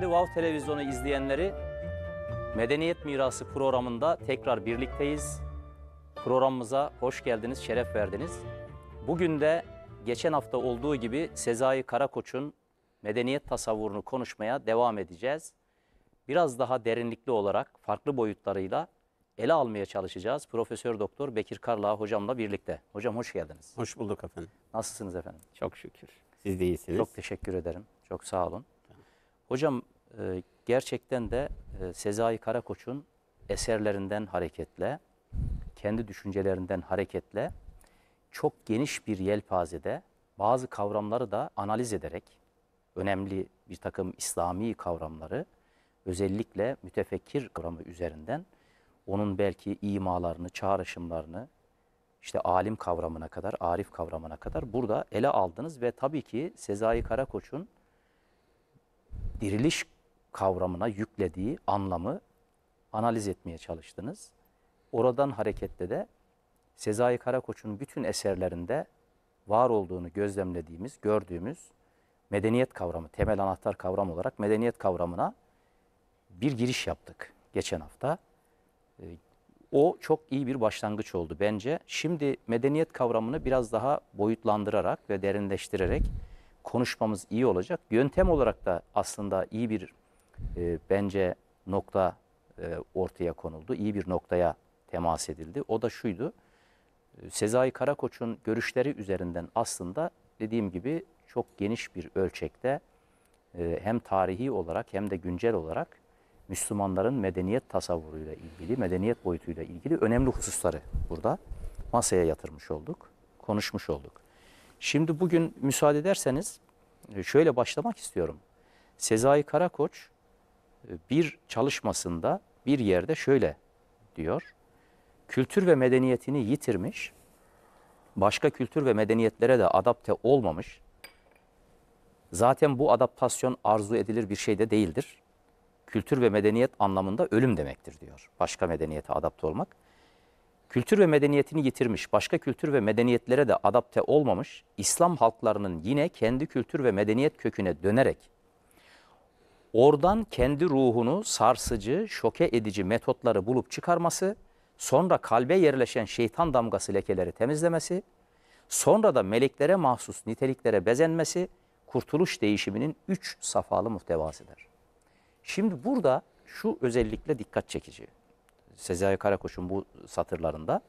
değerli Vav Televizyonu izleyenleri Medeniyet Mirası programında tekrar birlikteyiz. Programımıza hoş geldiniz, şeref verdiniz. Bugün de geçen hafta olduğu gibi Sezai Karakoç'un medeniyet tasavvurunu konuşmaya devam edeceğiz. Biraz daha derinlikli olarak farklı boyutlarıyla ele almaya çalışacağız. Profesör Doktor Bekir Karla hocamla birlikte. Hocam hoş geldiniz. Hoş bulduk efendim. Nasılsınız efendim? Çok şükür. Siz de iyisiniz. Çok teşekkür ederim. Çok sağ olun. Hocam e, gerçekten de e, Sezai Karakoç'un eserlerinden hareketle, kendi düşüncelerinden hareketle çok geniş bir yelpazede bazı kavramları da analiz ederek önemli bir takım İslami kavramları özellikle mütefekkir kavramı üzerinden onun belki imalarını, çağrışımlarını işte alim kavramına kadar, arif kavramına kadar burada ele aldınız ve tabii ki Sezai Karakoç'un diriliş kavramına yüklediği anlamı analiz etmeye çalıştınız. Oradan hareketle de Sezai Karakoç'un bütün eserlerinde var olduğunu gözlemlediğimiz, gördüğümüz medeniyet kavramı, temel anahtar kavram olarak medeniyet kavramına bir giriş yaptık geçen hafta. Ee, o çok iyi bir başlangıç oldu bence. Şimdi medeniyet kavramını biraz daha boyutlandırarak ve derinleştirerek konuşmamız iyi olacak. Yöntem olarak da aslında iyi bir e, bence nokta e, ortaya konuldu. İyi bir noktaya temas edildi. O da şuydu. E, Sezai Karakoç'un görüşleri üzerinden aslında dediğim gibi çok geniş bir ölçekte e, hem tarihi olarak hem de güncel olarak Müslümanların medeniyet tasavvuruyla ilgili, medeniyet boyutuyla ilgili önemli hususları burada masaya yatırmış olduk, konuşmuş olduk. Şimdi bugün müsaade ederseniz e, şöyle başlamak istiyorum. Sezai Karakoç e, bir çalışmasında bir yerde şöyle diyor. Kültür ve medeniyetini yitirmiş, başka kültür ve medeniyetlere de adapte olmamış. Zaten bu adaptasyon arzu edilir bir şey de değildir. Kültür ve medeniyet anlamında ölüm demektir diyor. Başka medeniyete adapte olmak kültür ve medeniyetini yitirmiş, başka kültür ve medeniyetlere de adapte olmamış İslam halklarının yine kendi kültür ve medeniyet köküne dönerek oradan kendi ruhunu sarsıcı, şoke edici metotları bulup çıkarması, sonra kalbe yerleşen şeytan damgası lekeleri temizlemesi, sonra da meleklere mahsus niteliklere bezenmesi kurtuluş değişiminin üç safalı muhtevasıdır. Şimdi burada şu özellikle dikkat çekici. Sezai Karakoç'un bu satırlarında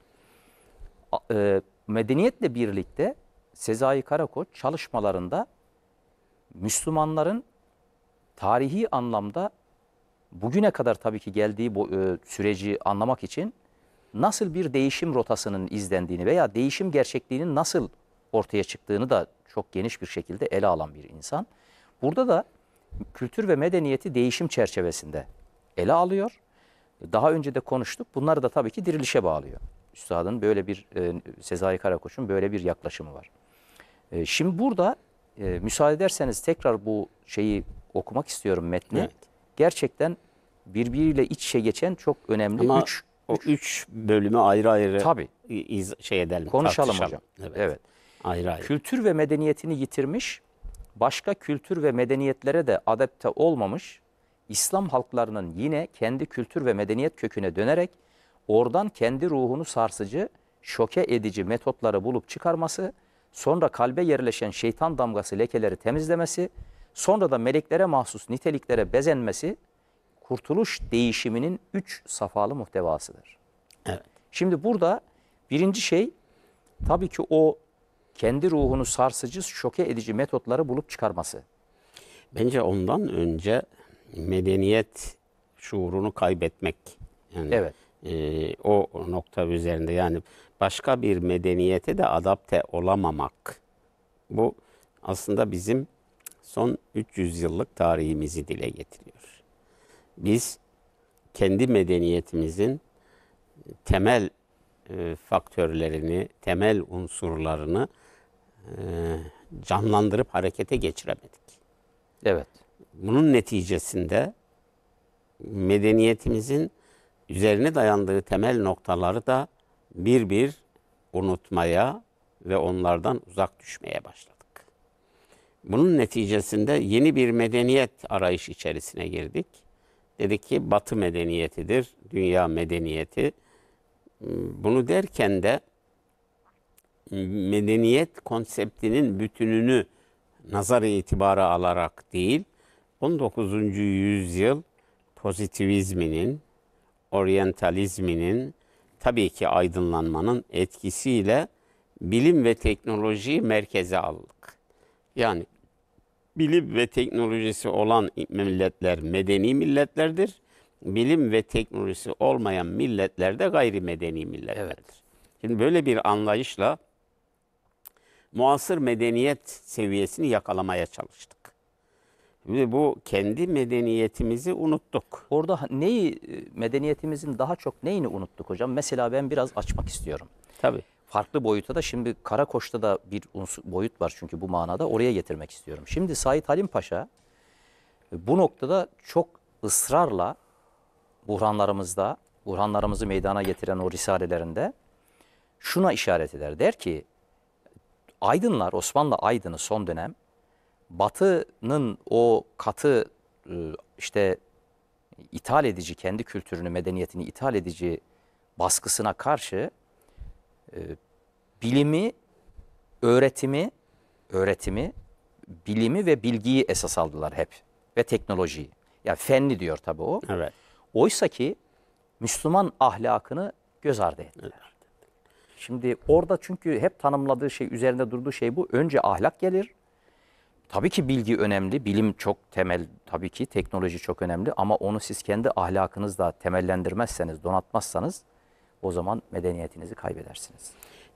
e, medeniyetle birlikte Sezai Karakoç çalışmalarında Müslümanların tarihi anlamda bugüne kadar tabii ki geldiği bu e, süreci anlamak için nasıl bir değişim rotasının izlendiğini veya değişim gerçekliğinin nasıl ortaya çıktığını da çok geniş bir şekilde ele alan bir insan. Burada da kültür ve medeniyeti değişim çerçevesinde ele alıyor daha önce de konuştuk. Bunlar da tabii ki dirilişe bağlıyor. Üstadın böyle bir, e, Sezai Karakoç'un böyle bir yaklaşımı var. E, şimdi burada e, müsaade ederseniz tekrar bu şeyi okumak istiyorum metni. Evet. Gerçekten birbiriyle iç içe geçen çok önemli Ama üç, o üç, üç bölümü ayrı ayrı tabii. Iz, şey edelim. Konuşalım tartışalım. hocam. Evet. evet. Ayrı ayrı. Kültür ve medeniyetini yitirmiş, başka kültür ve medeniyetlere de adapte olmamış İslam halklarının yine kendi kültür ve medeniyet köküne dönerek oradan kendi ruhunu sarsıcı, şoke edici metotları bulup çıkarması, sonra kalbe yerleşen şeytan damgası lekeleri temizlemesi, sonra da meleklere mahsus niteliklere bezenmesi kurtuluş değişiminin üç safalı muhtevasıdır. Evet. Şimdi burada birinci şey tabii ki o kendi ruhunu sarsıcı, şoke edici metotları bulup çıkarması. Bence ondan önce medeniyet şuurunu kaybetmek. Yani evet. E, o nokta üzerinde yani başka bir medeniyete de adapte olamamak. Bu aslında bizim son 300 yıllık tarihimizi dile getiriyor. Biz kendi medeniyetimizin temel e, faktörlerini, temel unsurlarını e, canlandırıp harekete geçiremedik. Evet. Bunun neticesinde medeniyetimizin üzerine dayandığı temel noktaları da bir bir unutmaya ve onlardan uzak düşmeye başladık. Bunun neticesinde yeni bir medeniyet arayış içerisine girdik. Dedik ki Batı medeniyetidir, dünya medeniyeti. Bunu derken de medeniyet konseptinin bütününü nazar itibara alarak değil, 19. yüzyıl pozitivizminin, oryantalizminin, tabii ki aydınlanmanın etkisiyle bilim ve teknolojiyi merkeze aldık. Yani bilim ve teknolojisi olan milletler medeni milletlerdir. Bilim ve teknolojisi olmayan milletler de gayrimedeni milletlerdir. Evet. Şimdi böyle bir anlayışla muasır medeniyet seviyesini yakalamaya çalıştık. Ve bu kendi medeniyetimizi unuttuk. Orada neyi e, medeniyetimizin daha çok neyini unuttuk hocam? Mesela ben biraz açmak istiyorum. Tabii. Farklı boyuta da şimdi Karakoç'ta da bir unsur, boyut var çünkü bu manada oraya getirmek istiyorum. Şimdi Said Halim Paşa e, bu noktada çok ısrarla buhranlarımızda, buhranlarımızı meydana getiren o risalelerinde şuna işaret eder. Der ki aydınlar, Osmanlı aydını son dönem Batı'nın o katı e, işte ithal edici, kendi kültürünü, medeniyetini ithal edici baskısına karşı e, bilimi, öğretimi, öğretimi, bilimi ve bilgiyi esas aldılar hep ve teknolojiyi. Yani fenli diyor tabii o. Evet. Oysa ki Müslüman ahlakını göz ardı ettiler. Evet. Şimdi orada çünkü hep tanımladığı şey, üzerinde durduğu şey bu. Önce ahlak gelir, Tabii ki bilgi önemli, bilim çok temel tabii ki, teknoloji çok önemli ama onu siz kendi ahlakınızla temellendirmezseniz, donatmazsanız o zaman medeniyetinizi kaybedersiniz.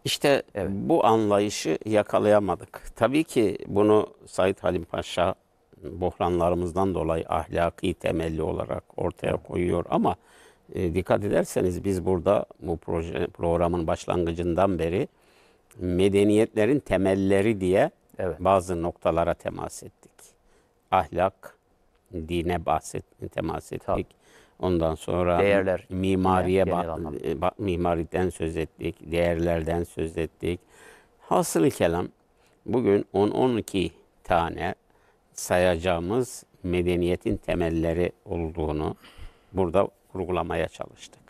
İşte evet. bu anlayışı yakalayamadık. Tabii ki bunu Said Halim Paşa bohranlarımızdan dolayı ahlaki temelli olarak ortaya koyuyor ama e, dikkat ederseniz biz burada bu proje programın başlangıcından beri medeniyetlerin temelleri diye Evet. Bazı noktalara temas ettik. Ahlak, dine bahset temas ettik. Tabii. Ondan sonra değerler mimariye yani, ba- e, mimariden söz ettik, değerlerden söz ettik. Hasılı kelam bugün 10-12 tane sayacağımız medeniyetin temelleri olduğunu burada kurgulamaya çalıştık.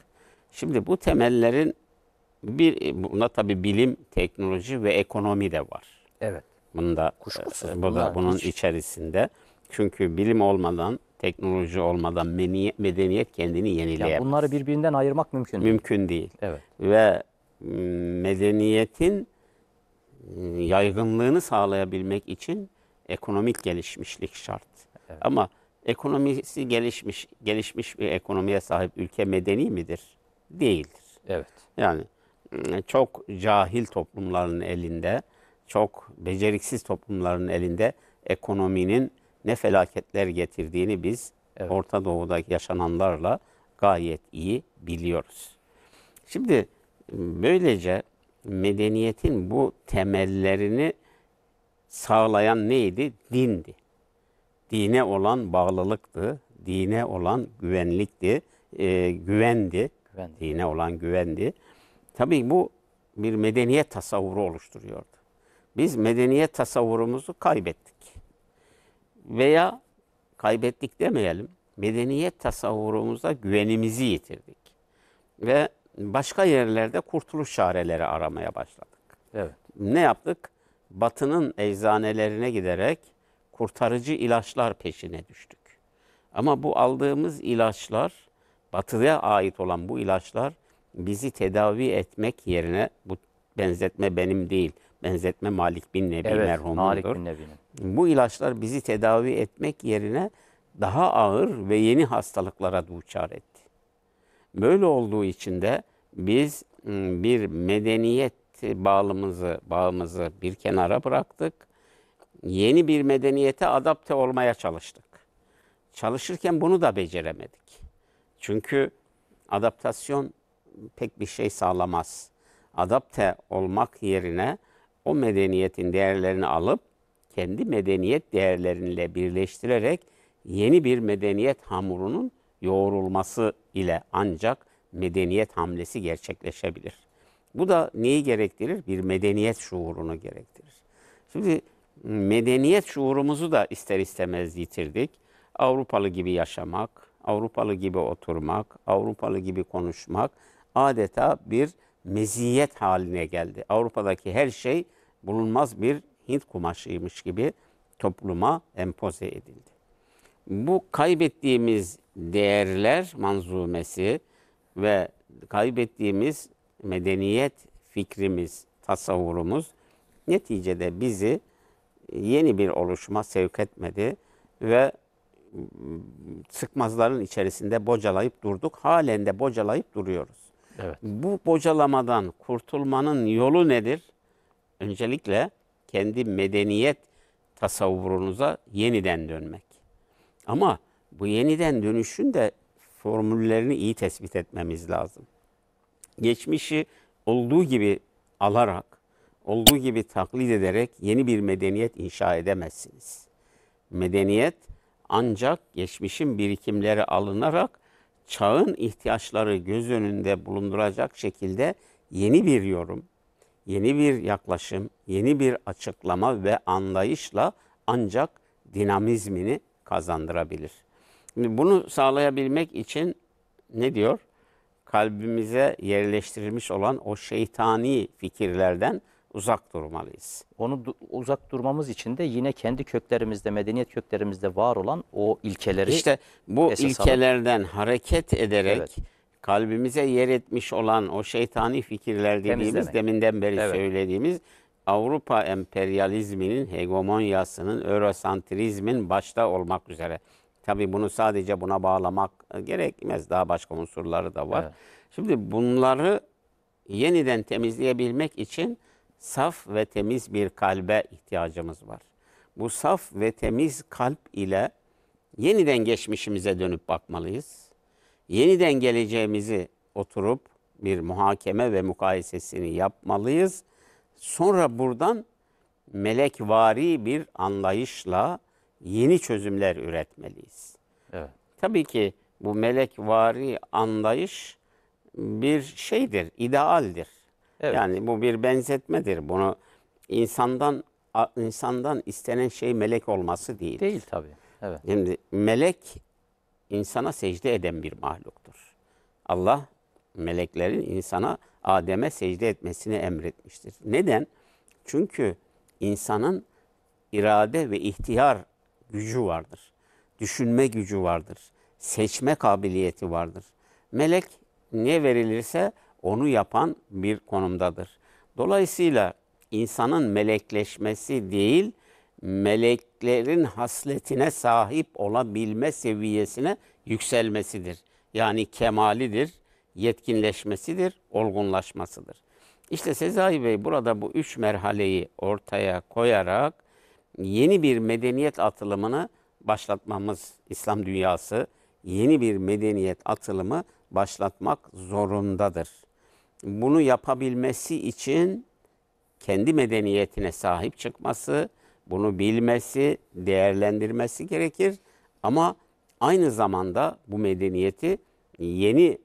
Şimdi bu temellerin bir buna tabi bilim, teknoloji ve ekonomi de var. Evet. Bunda Kuşkusuz. E, bu da bunun hiç... içerisinde. Çünkü bilim olmadan, teknoloji olmadan medeniyet, medeniyet kendini yenileyemez. Yani bunları birbirinden ayırmak mümkün değil. Mümkün değil. Evet. Ve medeniyetin e, yaygınlığını sağlayabilmek için ekonomik gelişmişlik şart. Evet. Ama ekonomisi gelişmiş gelişmiş bir ekonomiye sahip ülke medeni midir? Değildir. Evet. Yani çok cahil toplumların elinde çok beceriksiz toplumların elinde ekonominin ne felaketler getirdiğini biz evet. Orta Doğu'da yaşananlarla gayet iyi biliyoruz. Şimdi böylece medeniyetin bu temellerini sağlayan neydi? Dindi. Dine olan bağlılıktı, dine olan güvenlikti, e, güvendi, güvendi, dine olan güvendi. Tabii bu bir medeniyet tasavvuru oluşturuyordu. Biz medeniyet tasavvurumuzu kaybettik. Veya kaybettik demeyelim, medeniyet tasavvurumuza güvenimizi yitirdik. Ve başka yerlerde kurtuluş çareleri aramaya başladık. Evet. Ne yaptık? Batının eczanelerine giderek kurtarıcı ilaçlar peşine düştük. Ama bu aldığımız ilaçlar, batıya ait olan bu ilaçlar bizi tedavi etmek yerine, bu benzetme benim değil, benzetme Malik bin Nebi evet, merhumundur. Bu ilaçlar bizi tedavi etmek yerine daha ağır ve yeni hastalıklara duçar etti. Böyle olduğu için de biz ıı, bir medeniyet bağımızı bağımızı bir kenara bıraktık. Yeni bir medeniyete adapte olmaya çalıştık. Çalışırken bunu da beceremedik. Çünkü adaptasyon pek bir şey sağlamaz. Adapte olmak yerine o medeniyetin değerlerini alıp kendi medeniyet değerleriyle birleştirerek yeni bir medeniyet hamurunun yoğrulması ile ancak medeniyet hamlesi gerçekleşebilir. Bu da neyi gerektirir? Bir medeniyet şuurunu gerektirir. Şimdi ıı, medeniyet şuurumuzu da ister istemez yitirdik. Avrupalı gibi yaşamak, Avrupalı gibi oturmak, Avrupalı gibi konuşmak adeta bir meziyet haline geldi. Avrupa'daki her şey bulunmaz bir Hint kumaşıymış gibi topluma empoze edildi. Bu kaybettiğimiz değerler manzumesi ve kaybettiğimiz medeniyet fikrimiz, tasavvurumuz neticede bizi yeni bir oluşuma sevk etmedi ve sıkmazların içerisinde bocalayıp durduk. Halen de bocalayıp duruyoruz. Evet. Bu bocalamadan kurtulmanın yolu nedir? öncelikle kendi medeniyet tasavvurunuza yeniden dönmek. Ama bu yeniden dönüşün de formüllerini iyi tespit etmemiz lazım. Geçmişi olduğu gibi alarak, olduğu gibi taklit ederek yeni bir medeniyet inşa edemezsiniz. Medeniyet ancak geçmişin birikimleri alınarak çağın ihtiyaçları göz önünde bulunduracak şekilde yeni bir yorum, yeni bir yaklaşım, yeni bir açıklama ve anlayışla ancak dinamizmini kazandırabilir. Şimdi bunu sağlayabilmek için ne diyor? Kalbimize yerleştirilmiş olan o şeytani fikirlerden uzak durmalıyız. Onu du uzak durmamız için de yine kendi köklerimizde, medeniyet köklerimizde var olan o ilkeleri İşte bu ilkelerden alalım. hareket ederek evet kalbimize yer etmiş olan o şeytani fikirler dediğimiz deminden beri Evet. söylediğimiz Avrupa emperyalizminin, hegemonyasının, eurosantrizmin başta olmak üzere. Tabii bunu sadece buna bağlamak gerekmez. Daha başka unsurları da var. Evet. Şimdi bunları yeniden temizleyebilmek için saf ve temiz bir kalbe ihtiyacımız var. Bu saf ve temiz kalp ile yeniden geçmişimize dönüp bakmalıyız yeniden geleceğimizi oturup bir muhakeme ve mukayesesini yapmalıyız. Sonra buradan melekvari bir anlayışla yeni çözümler üretmeliyiz. Evet. Tabii ki bu melekvari anlayış bir şeydir, idealdir. Evet. Yani bu bir benzetmedir. Bunu insandan insandan istenen şey melek olması değil. Değil tabii. Evet. Şimdi melek insana secde eden bir mahluktur. Allah meleklerin insana Adem'e secde etmesini emretmiştir. Neden? Çünkü insanın irade ve ihtiyar gücü vardır. Düşünme gücü vardır. Seçme kabiliyeti vardır. Melek ne verilirse onu yapan bir konumdadır. Dolayısıyla insanın melekleşmesi değil, meleklerin hasletine sahip olabilme seviyesine yükselmesidir. Yani kemalidir, yetkinleşmesidir, olgunlaşmasıdır. İşte Sezai Bey burada bu üç merhaleyi ortaya koyarak yeni bir medeniyet atılımını başlatmamız İslam dünyası yeni bir medeniyet atılımı başlatmak zorundadır. Bunu yapabilmesi için kendi medeniyetine sahip çıkması, bunu bilmesi, değerlendirmesi gerekir. Ama aynı zamanda bu medeniyeti yeni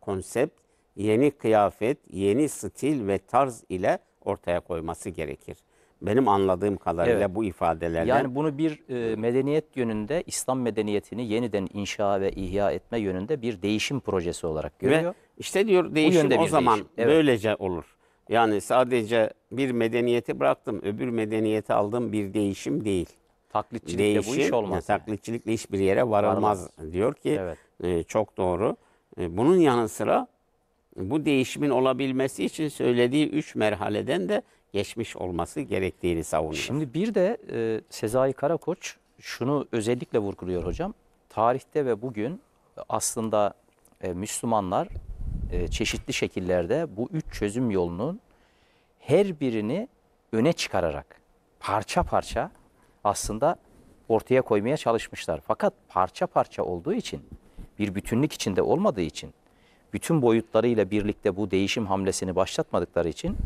konsept, yeni kıyafet, yeni stil ve tarz ile ortaya koyması gerekir. Benim anladığım kadarıyla evet. bu ifadelerle. Yani bunu bir e, medeniyet yönünde İslam medeniyetini yeniden inşa ve ihya etme yönünde bir değişim projesi olarak görüyor. Ve işte diyor değişim o zaman değişim. Evet. böylece olur. Yani sadece bir medeniyeti bıraktım, öbür medeniyeti aldım bir değişim değil. Taklitçilikle değişim, bu iş olmaz. Yani. Taklitçilikle hiçbir yere varılmaz, varılmaz. diyor ki evet. e, çok doğru. E, bunun yanı sıra e, bu değişimin olabilmesi için söylediği üç merhaleden de geçmiş olması gerektiğini savunuyor. Şimdi bir de e, Sezai Karakoç şunu özellikle vurguluyor hocam. Tarihte ve bugün aslında e, Müslümanlar e, çeşitli şekillerde bu üç çözüm yolunun her birini öne çıkararak parça parça aslında ortaya koymaya çalışmışlar. Fakat parça parça olduğu için bir bütünlük içinde olmadığı için bütün boyutlarıyla birlikte bu değişim hamlesini başlatmadıkları için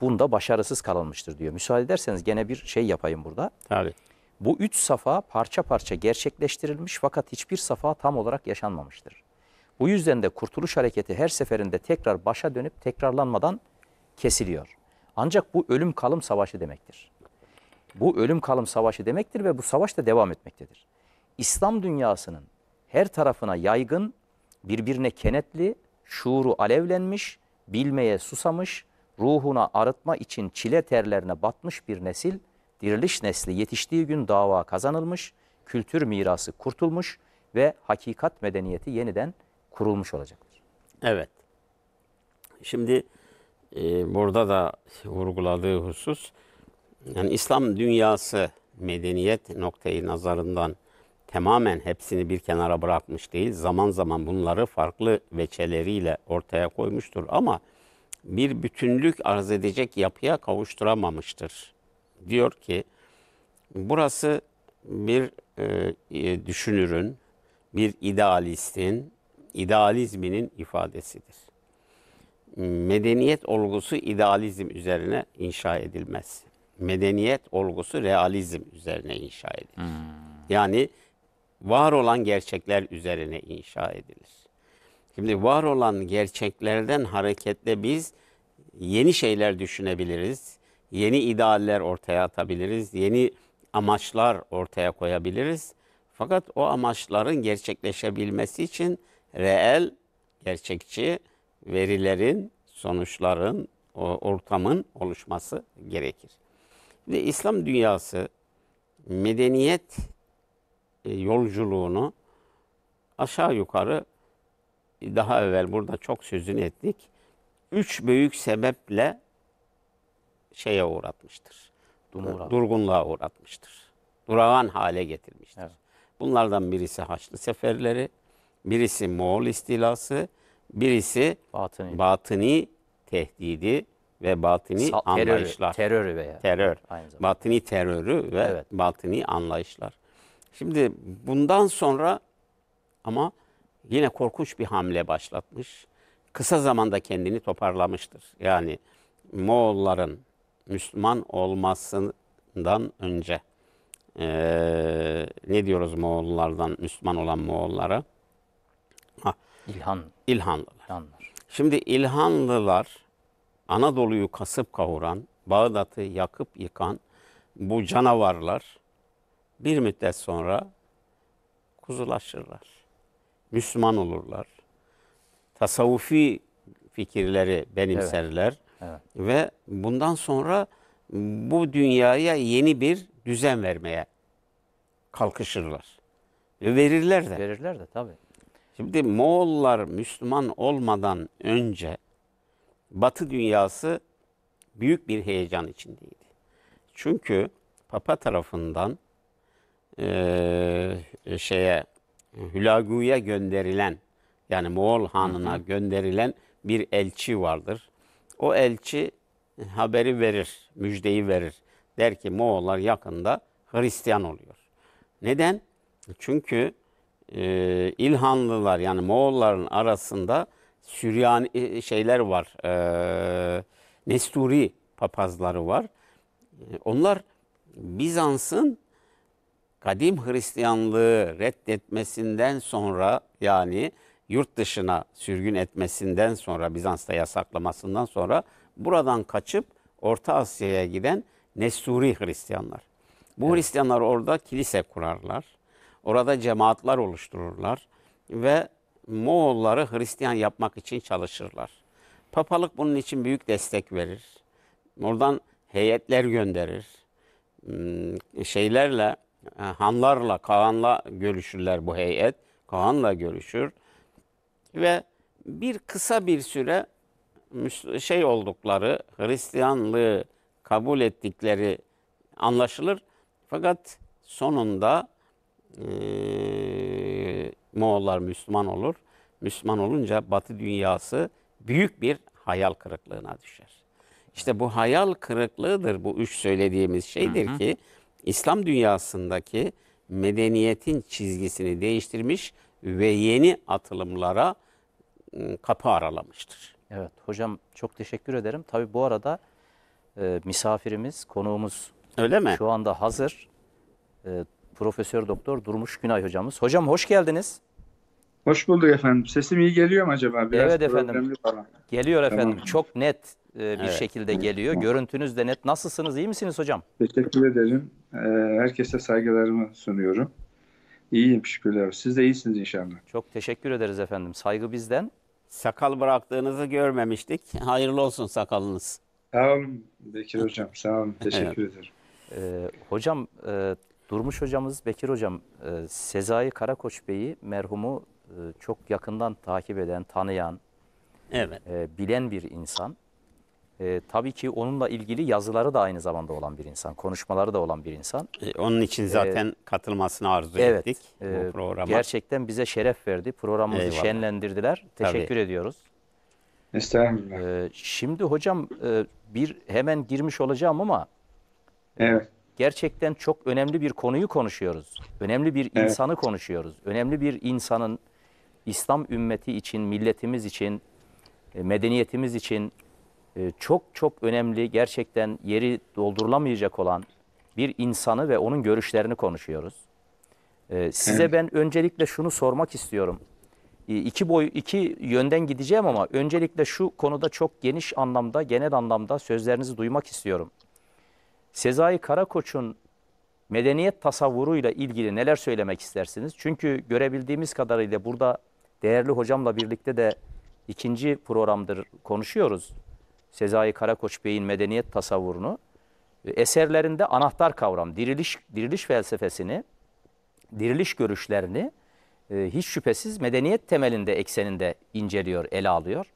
bunda başarısız kalınmıştır diyor. Müsaade ederseniz gene bir şey yapayım burada. Tabii. Bu üç safa parça parça gerçekleştirilmiş fakat hiçbir safa tam olarak yaşanmamıştır. Bu yüzden de Kurtuluş Hareketi her seferinde tekrar başa dönüp tekrarlanmadan kesiliyor. Ancak bu ölüm kalım savaşı demektir. Bu ölüm kalım savaşı demektir ve bu savaş da devam etmektedir. İslam dünyasının her tarafına yaygın, birbirine kenetli, şuuru alevlenmiş, bilmeye susamış, ruhuna arıtma için çile terlerine batmış bir nesil, diriliş nesli yetiştiği gün dava kazanılmış, kültür mirası kurtulmuş ve hakikat medeniyeti yeniden kurulmuş olacaktır. Evet. Şimdi e, burada da vurguladığı husus yani İslam dünyası medeniyet noktayı nazarından tamamen hepsini bir kenara bırakmış değil. Zaman zaman bunları farklı veçeleriyle ortaya koymuştur ama bir bütünlük arz edecek yapıya kavuşturamamıştır. Diyor ki burası bir e, e düşünürün, bir idealistin, idealizminin ifadesidir. Medeniyet olgusu idealizm üzerine inşa edilmez. Medeniyet olgusu realizm üzerine inşa edilir. Hmm. Yani var olan gerçekler üzerine inşa edilir. Şimdi var olan gerçeklerden hareketle biz yeni şeyler düşünebiliriz. Yeni idealler ortaya atabiliriz. Yeni amaçlar ortaya koyabiliriz. Fakat o amaçların gerçekleşebilmesi için reel, gerçekçi verilerin, sonuçların, ortamın oluşması gerekir. Ve İslam dünyası medeniyet e, yolculuğunu aşağı yukarı e, daha evvel burada çok sözünü ettik. Üç büyük sebeple şeye uğratmıştır. Dumura. E, durgunluğa uğratmıştır. Durağan hale getirmiştir. Evet. Bunlardan birisi Haçlı Seferleri, Birisi Moğol istilası, birisi batıni, batıni tehdidi ve batıni Sa- anlayışlar. Terörü veya. Terör. Aynı batıni terörü ve evet. batıni anlayışlar. Şimdi bundan sonra ama yine korkunç bir hamle başlatmış. Kısa zamanda kendini toparlamıştır. Yani Moğolların Müslüman olmasından önce ee, ne diyoruz Moğollardan, Müslüman olan Moğollara? Ha. İlhan. İlhanlılar. İlhanlar. Şimdi İlhanlılar Anadolu'yu kasıp kavuran, Bağdat'ı yakıp yıkan bu canavarlar bir müddet sonra kuzulaşırlar. Müslüman olurlar. Tasavvufi fikirleri benimserler. Evet. Evet. Ve bundan sonra bu dünyaya yeni bir düzen vermeye kalkışırlar. Verirler de. Verirler de tabii. Şimdi Moğollar Müslüman olmadan önce Batı dünyası büyük bir heyecan içindeydi. Çünkü Papa tarafından e, e, şeye Hülagu'ya gönderilen yani Moğol hanına hı hı. gönderilen bir elçi vardır. O elçi haberi verir, müjdeyi verir. Der ki Moğollar yakında Hristiyan oluyor. Neden? Çünkü e, İlhanlılar yani Moğolların arasında Süryani e, şeyler var. E, Nesturi papazları var. E, onlar Bizans'ın kadim Hristiyanlığı reddetmesinden sonra yani yurt dışına sürgün etmesinden sonra Bizans'ta yasaklamasından sonra buradan kaçıp Orta Asya'ya giden Nesturi Hristiyanlar. Bu evet. Hristiyanlar orada kilise kurarlar. Orada cemaatler oluştururlar ve Moğolları Hristiyan yapmak için çalışırlar. Papalık bunun için büyük destek verir. Oradan heyetler gönderir. Hmm, şeylerle, e, hanlarla, Kaan'la görüşürler bu heyet. Kaan'la görüşür. Ve bir kısa bir süre şey oldukları, Hristiyanlığı kabul ettikleri anlaşılır. Fakat sonunda e, Moğollar Müslüman olur. Müslüman olunca Batı dünyası büyük bir hayal kırıklığına düşer. İşte bu hayal kırıklığıdır bu üç söylediğimiz şeydir hı hı. ki İslam dünyasındaki medeniyetin çizgisini değiştirmiş ve yeni atılımlara ıı, kapı aralamıştır. Evet hocam çok teşekkür ederim. Tabi bu arada e, misafirimiz, konuğumuz Öyle mi? şu anda hazır. E, Profesör Doktor Durmuş Günay hocamız. Hocam hoş geldiniz. Hoş bulduk efendim. Sesim iyi geliyor mu acaba? Biraz evet efendim. Falan. Geliyor efendim. Tamam. Çok net e, bir evet. şekilde geliyor. Tamam. Görüntünüz de net. Nasılsınız? İyi misiniz hocam? Teşekkür ederim. E, herkese saygılarımı sunuyorum. İyiyim şükürler. Siz de iyisiniz inşallah. Çok teşekkür ederiz efendim. Saygı bizden. Sakal bıraktığınızı görmemiştik. Hayırlı olsun sakalınız. Sağ olun Bekir Hocam. Sağ olun. Teşekkür evet. ederim. Ee, hocam e, Durmuş hocamız, Bekir hocam, e, Sezai Karakoç Bey'i merhumu e, çok yakından takip eden, tanıyan, evet. E, bilen bir insan. E, tabii ki onunla ilgili yazıları da aynı zamanda olan bir insan, konuşmaları da olan bir insan. E, onun için zaten e, katılmasını arzu evet, ettik bu programa. Gerçekten bize şeref verdi, programımızı Eyvallah. şenlendirdiler. Teşekkür tabii. ediyoruz. Estağfurullah. E, şimdi hocam e, bir hemen girmiş olacağım ama... Evet gerçekten çok önemli bir konuyu konuşuyoruz. Önemli bir evet. insanı konuşuyoruz. Önemli bir insanın İslam ümmeti için, milletimiz için, e, medeniyetimiz için e, çok çok önemli, gerçekten yeri doldurulamayacak olan bir insanı ve onun görüşlerini konuşuyoruz. E, size evet. ben öncelikle şunu sormak istiyorum. İki boy iki yönden gideceğim ama öncelikle şu konuda çok geniş anlamda, genel anlamda sözlerinizi duymak istiyorum. Sezai Karakoç'un medeniyet tasavvuruyla ilgili neler söylemek istersiniz? Çünkü görebildiğimiz kadarıyla burada değerli hocamla birlikte de ikinci programdır konuşuyoruz. Sezai Karakoç Bey'in medeniyet tasavvurunu. Eserlerinde anahtar kavram, diriliş, diriliş felsefesini, diriliş görüşlerini e, hiç şüphesiz medeniyet temelinde ekseninde inceliyor, ele alıyor.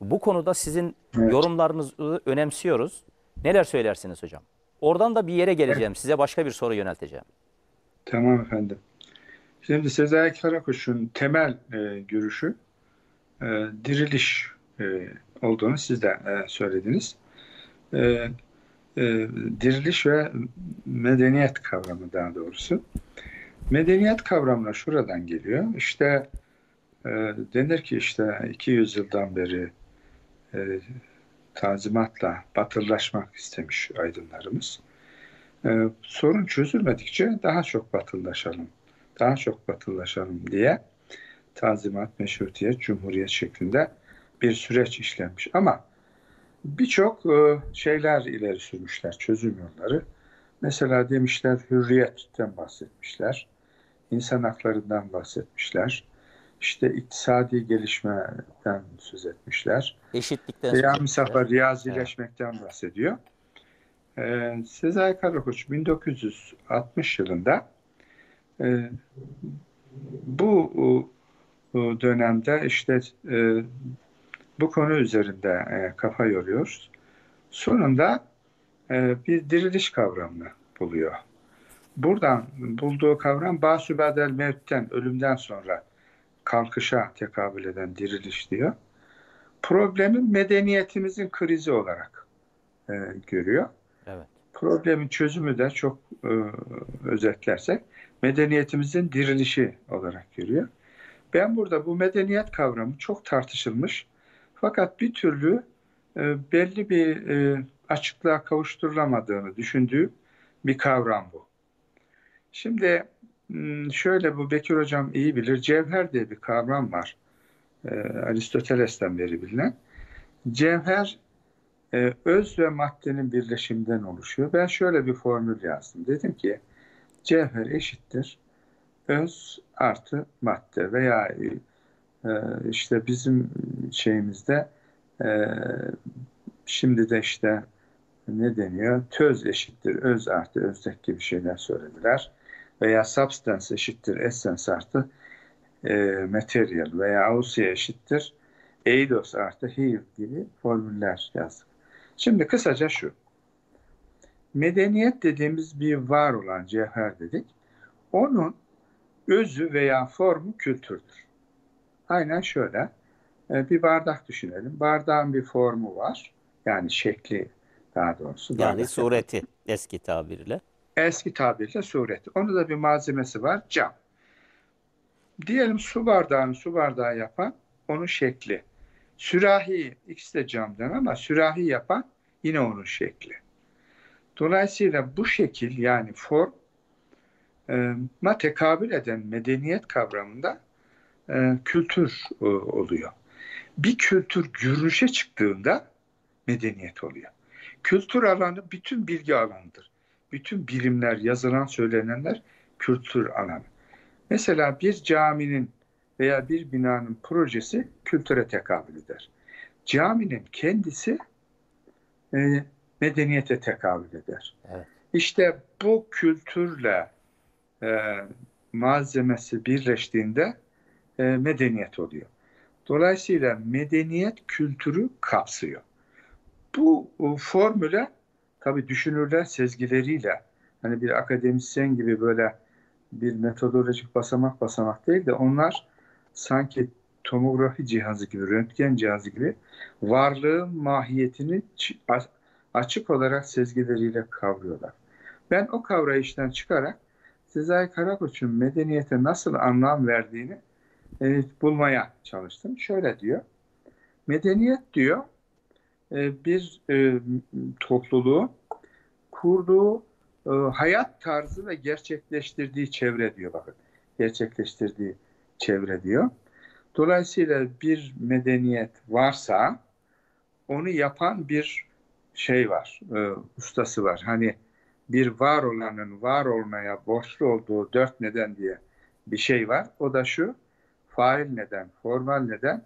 Bu konuda sizin evet. yorumlarınızı önemsiyoruz. Neler söylersiniz hocam? Oradan da bir yere geleceğim. Size başka bir soru yönelteceğim. Tamam efendim. Şimdi Sezai Karakoç'un temel e, görüşü e, diriliş e, olduğunu siz de e, söylediniz. E, e, diriliş ve medeniyet kavramı daha doğrusu. Medeniyet kavramına şuradan geliyor. İşte e, denir ki işte 200 yıldan beri e, Tazimatla batıllaşmak istemiş aydınlarımız. Ee, sorun çözülmedikçe daha çok batıllaşalım, daha çok batıllaşalım diye Tazimat meşrutiyet, cumhuriyet şeklinde bir süreç işlenmiş. Ama birçok e, şeyler ileri sürmüşler, çözüm Mesela demişler hürriyetten bahsetmişler, insan haklarından bahsetmişler, işte iktisadi gelişmeden söz etmişler. Eşitlikten Veya söz misafir riyazileşmekten evet. bahsediyor. Ee, Sezai Karakoç 1960 yılında e, bu o, e, e, dönemde işte e, bu konu üzerinde e, kafa yoruyor. Sonunda e, bir diriliş kavramını buluyor. Buradan bulduğu kavram Basübadel Mevt'ten, ölümden sonra kalkışa tekabül eden diriliş diyor. Problemi medeniyetimizin krizi olarak e, görüyor. Evet. Problemin çözümü de çok e, özetlersek medeniyetimizin dirilişi olarak görüyor. Ben burada bu medeniyet kavramı çok tartışılmış fakat bir türlü e, belli bir e, açıklığa kavuşturulamadığını düşündüğü bir kavram bu. Şimdi Hmm, şöyle bu Bekir Hocam iyi bilir. Cevher diye bir kavram var. Ee, Aristoteles'ten beri bilinen. Cevher e, öz ve maddenin birleşiminden oluşuyor. Ben şöyle bir formül yazdım. Dedim ki cevher eşittir öz artı madde veya e, e, işte bizim şeyimizde şimdi de işte ne deniyor? Töz eşittir öz artı özdek gibi şeyler söylediler veya substance eşittir essence artı e, material veya ausya eşittir eidos artı heal gibi formüller yazdık. Şimdi kısaca şu. Medeniyet dediğimiz bir var olan cevher dedik. Onun özü veya formu kültürdür. Aynen şöyle. E, bir bardak düşünelim. Bardağın bir formu var. Yani şekli daha doğrusu. Yani sureti eski tabirle. Eski tabirle suret. Onun da bir malzemesi var. Cam. Diyelim su bardağını su bardağı yapan onun şekli. Sürahi ikisi de camdan ama sürahi yapan yine onun şekli. Dolayısıyla bu şekil yani form e, ma tekabül eden medeniyet kavramında e, kültür e, oluyor. Bir kültür görünüşe çıktığında medeniyet oluyor. Kültür alanı bütün bilgi alanıdır bütün bilimler, yazılan söylenenler kültür alanı. Mesela bir caminin veya bir binanın projesi kültüre tekabül eder. Caminin kendisi e, medeniyete tekabül eder. Evet. İşte bu kültürle e, malzemesi birleştiğinde e, medeniyet oluyor. Dolayısıyla medeniyet kültürü kapsıyor. Bu e, formüle tabii düşünürler sezgileriyle hani bir akademisyen gibi böyle bir metodolojik basamak basamak değil de onlar sanki tomografi cihazı gibi, röntgen cihazı gibi varlığın mahiyetini açık olarak sezgileriyle kavruyorlar. Ben o kavrayıştan çıkarak Sezai Karakoç'un medeniyete nasıl anlam verdiğini e, bulmaya çalıştım. Şöyle diyor. Medeniyet diyor e, bir e, topluluğu kurduğu e, hayat tarzı ve gerçekleştirdiği çevre diyor bakın. Gerçekleştirdiği çevre diyor. Dolayısıyla bir medeniyet varsa onu yapan bir şey var, e, ustası var. Hani bir var olanın var olmaya borçlu olduğu dört neden diye bir şey var. O da şu, fail neden, formal neden,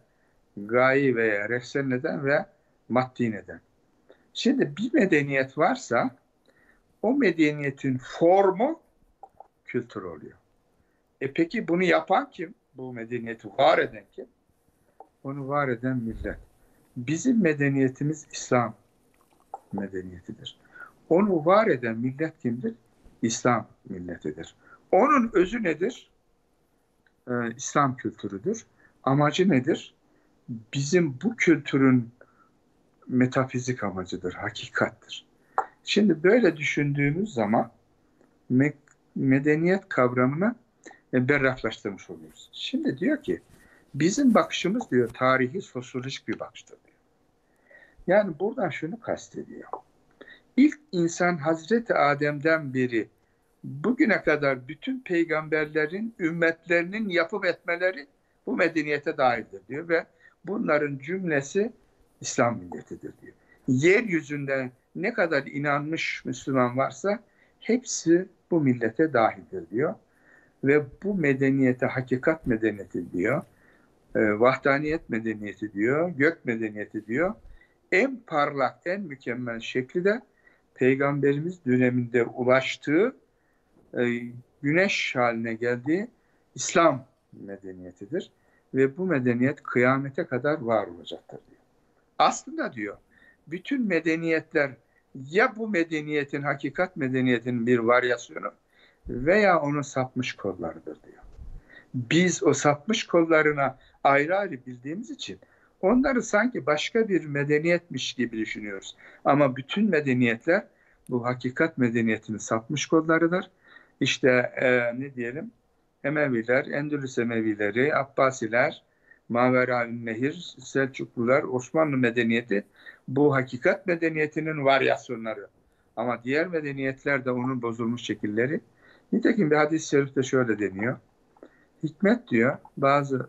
gayi veya refsel neden ve maddi neden. Şimdi bir medeniyet varsa o medeniyetin formu kültür oluyor. E peki bunu yapan kim? Bu medeniyeti var eden kim? Onu var eden millet. Bizim medeniyetimiz İslam medeniyetidir. Onu var eden millet kimdir? İslam milletidir. Onun özü nedir? Ee, İslam kültürüdür. Amacı nedir? Bizim bu kültürün metafizik amacıdır, hakikattir. Şimdi böyle düşündüğümüz zaman me medeniyet kavramını e, berraflaştırmış oluyoruz. Şimdi diyor ki bizim bakışımız diyor tarihi sosyolojik bir bakıştır diyor. Yani buradan şunu kastediyor. İlk insan Hazreti Adem'den biri bugüne kadar bütün peygamberlerin ümmetlerinin yapıp etmeleri bu medeniyete dahildir diyor ve bunların cümlesi İslam milletidir diyor. Yeryüzünde ne kadar inanmış Müslüman varsa hepsi bu millete dahildir diyor. Ve bu medeniyete hakikat medeniyeti diyor. E, vahdaniyet medeniyeti diyor. Gök medeniyeti diyor. En parlak, en mükemmel şekli de Peygamberimiz döneminde ulaştığı e, güneş haline geldiği İslam medeniyetidir. Ve bu medeniyet kıyamete kadar var olacaktır. Aslında diyor bütün medeniyetler ya bu medeniyetin, hakikat medeniyetin bir varyasyonu veya onun sapmış kollarıdır diyor. Biz o sapmış kollarına ayrı ayrı bildiğimiz için onları sanki başka bir medeniyetmiş gibi düşünüyoruz. Ama bütün medeniyetler bu hakikat medeniyetinin sapmış kollarıdır. İşte e, ne diyelim Emeviler, Endülüs Emevileri, Abbasiler, Mavera Nehir, Selçuklular, Osmanlı medeniyeti bu hakikat medeniyetinin varyasyonları. Ama diğer medeniyetler de onun bozulmuş şekilleri. Nitekim bir hadis-i şerifte şöyle deniyor. Hikmet diyor, bazı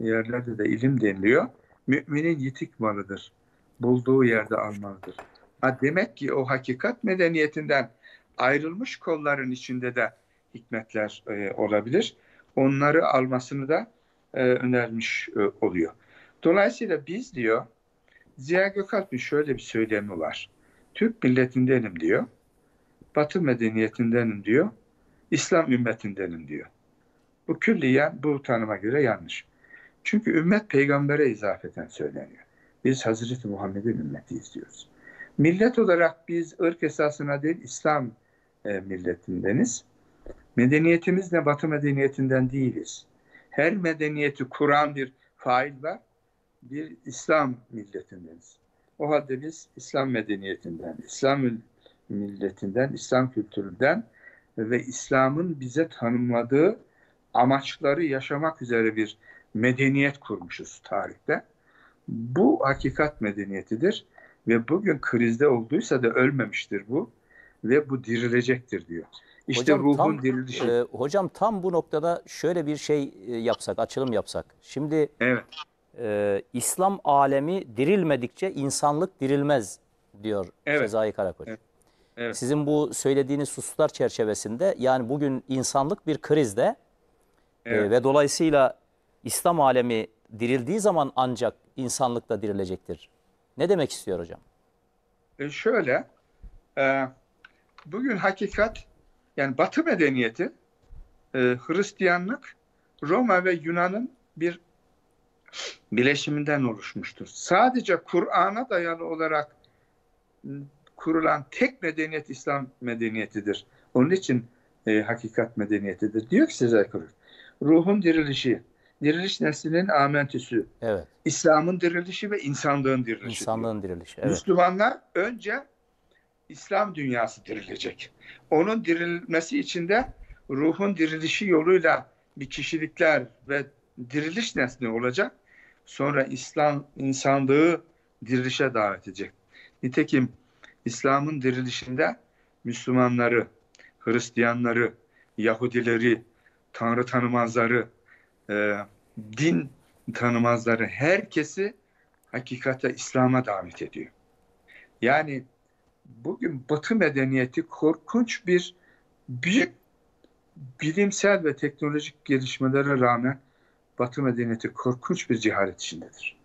yerlerde de ilim deniliyor. Müminin yitik malıdır. Bulduğu yerde almalıdır. Ha demek ki o hakikat medeniyetinden ayrılmış kolların içinde de hikmetler e, olabilir. Onları almasını da e, önermiş e, oluyor. Dolayısıyla biz diyor Ziya Gökalp'in şöyle bir söylemi var. Türk milletindenim diyor. Batı medeniyetindenim diyor. İslam ümmetindenim diyor. Bu külliyen bu tanıma göre yanlış. Çünkü ümmet peygambere izafeten söyleniyor. Biz Hazreti Muhammed'in ümmetiyiz diyoruz. Millet olarak biz ırk esasına değil İslam e, milletindeniz. Medeniyetimiz de batı medeniyetinden değiliz her medeniyeti kuran bir fail var. Bir İslam milletindeniz. O halde biz İslam medeniyetinden, İslam milletinden, İslam kültüründen ve İslam'ın bize tanımladığı amaçları yaşamak üzere bir medeniyet kurmuşuz tarihte. Bu hakikat medeniyetidir ve bugün krizde olduysa da ölmemiştir bu ve bu dirilecektir diyor. İşte hocam, ruhun tam, dirilişi. E, hocam tam bu noktada şöyle bir şey e, yapsak, açılım yapsak. Şimdi evet. e, İslam alemi dirilmedikçe insanlık dirilmez diyor evet. Sezai Karakoç. Evet. Evet. Sizin bu söylediğiniz hususlar çerçevesinde yani bugün insanlık bir krizde e, evet. e, ve dolayısıyla İslam alemi dirildiği zaman ancak insanlık da dirilecektir. Ne demek istiyor hocam? E şöyle, e, bugün hakikat yani Batı medeniyeti e, Hristiyanlık Roma ve Yunan'ın bir bileşiminden oluşmuştur. Sadece Kur'an'a dayalı olarak kurulan tek medeniyet İslam medeniyetidir. Onun için e, hakikat medeniyetidir. Diyor ki size Kılıç. Ruhun dirilişi, diriliş neslinin amentüsü, evet. İslam'ın dirilişi ve insanlığın dirilişi. İnsanlığın dirilişi. Evet. Müslümanlar önce İslam dünyası dirilecek. Onun dirilmesi için de ruhun dirilişi yoluyla bir kişilikler ve diriliş nesne olacak. Sonra İslam insanlığı dirilişe davet edecek. Nitekim İslam'ın dirilişinde Müslümanları, Hristiyanları, Yahudileri, Tanrı tanımazları, e, din tanımazları herkesi hakikate İslam'a davet ediyor. Yani bugün Batı medeniyeti korkunç bir büyük bilimsel ve teknolojik gelişmelere rağmen Batı medeniyeti korkunç bir cehalet içindedir.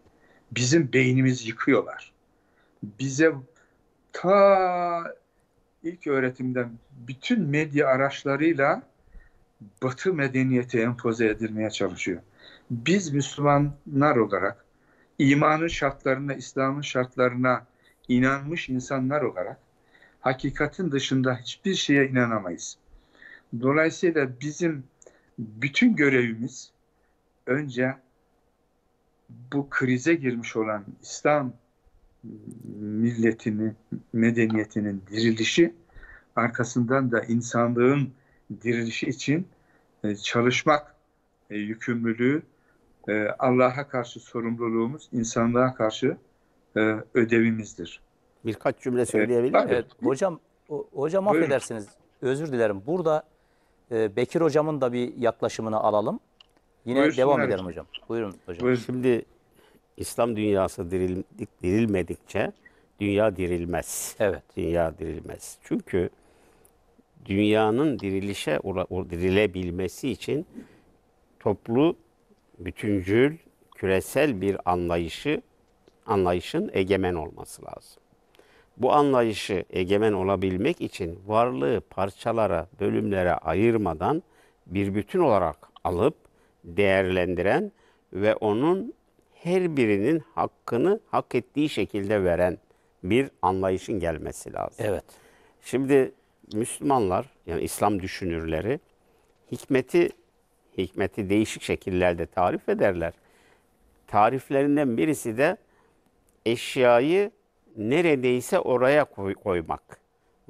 Bizim beynimiz yıkıyorlar. Bize ta ilk öğretimden bütün medya araçlarıyla Batı medeniyeti empoze edilmeye çalışıyor. Biz Müslümanlar olarak imanın şartlarına, İslam'ın şartlarına inanmış insanlar olarak hakikatin dışında hiçbir şeye inanamayız. Dolayısıyla bizim bütün görevimiz önce bu krize girmiş olan İslam milletinin, medeniyetinin dirilişi, arkasından da insanlığın dirilişi için e, çalışmak e, yükümlülüğü, e, Allah'a karşı sorumluluğumuz, insanlığa karşı e, ödevimizdir. Birkaç cümle söyleyebilir miyim? Evet, hocam, o, hocam Buyurun. affedersiniz. Özür dilerim. Burada e, Bekir hocamın da bir yaklaşımını alalım. Yine Buyursun, devam evet. edelim hocam. Buyurun hocam. Buyurun. Şimdi İslam dünyası dirildik, dirilmedikçe dünya dirilmez. Evet. Dünya dirilmez. Çünkü dünyanın dirilişe dirilebilmesi için toplu, bütüncül, küresel bir anlayışı anlayışın egemen olması lazım. Bu anlayışı egemen olabilmek için varlığı parçalara, bölümlere ayırmadan bir bütün olarak alıp değerlendiren ve onun her birinin hakkını hak ettiği şekilde veren bir anlayışın gelmesi lazım. Evet. Şimdi Müslümanlar yani İslam düşünürleri hikmeti hikmeti değişik şekillerde tarif ederler. Tariflerinden birisi de eşyayı neredeyse oraya koy, koymak.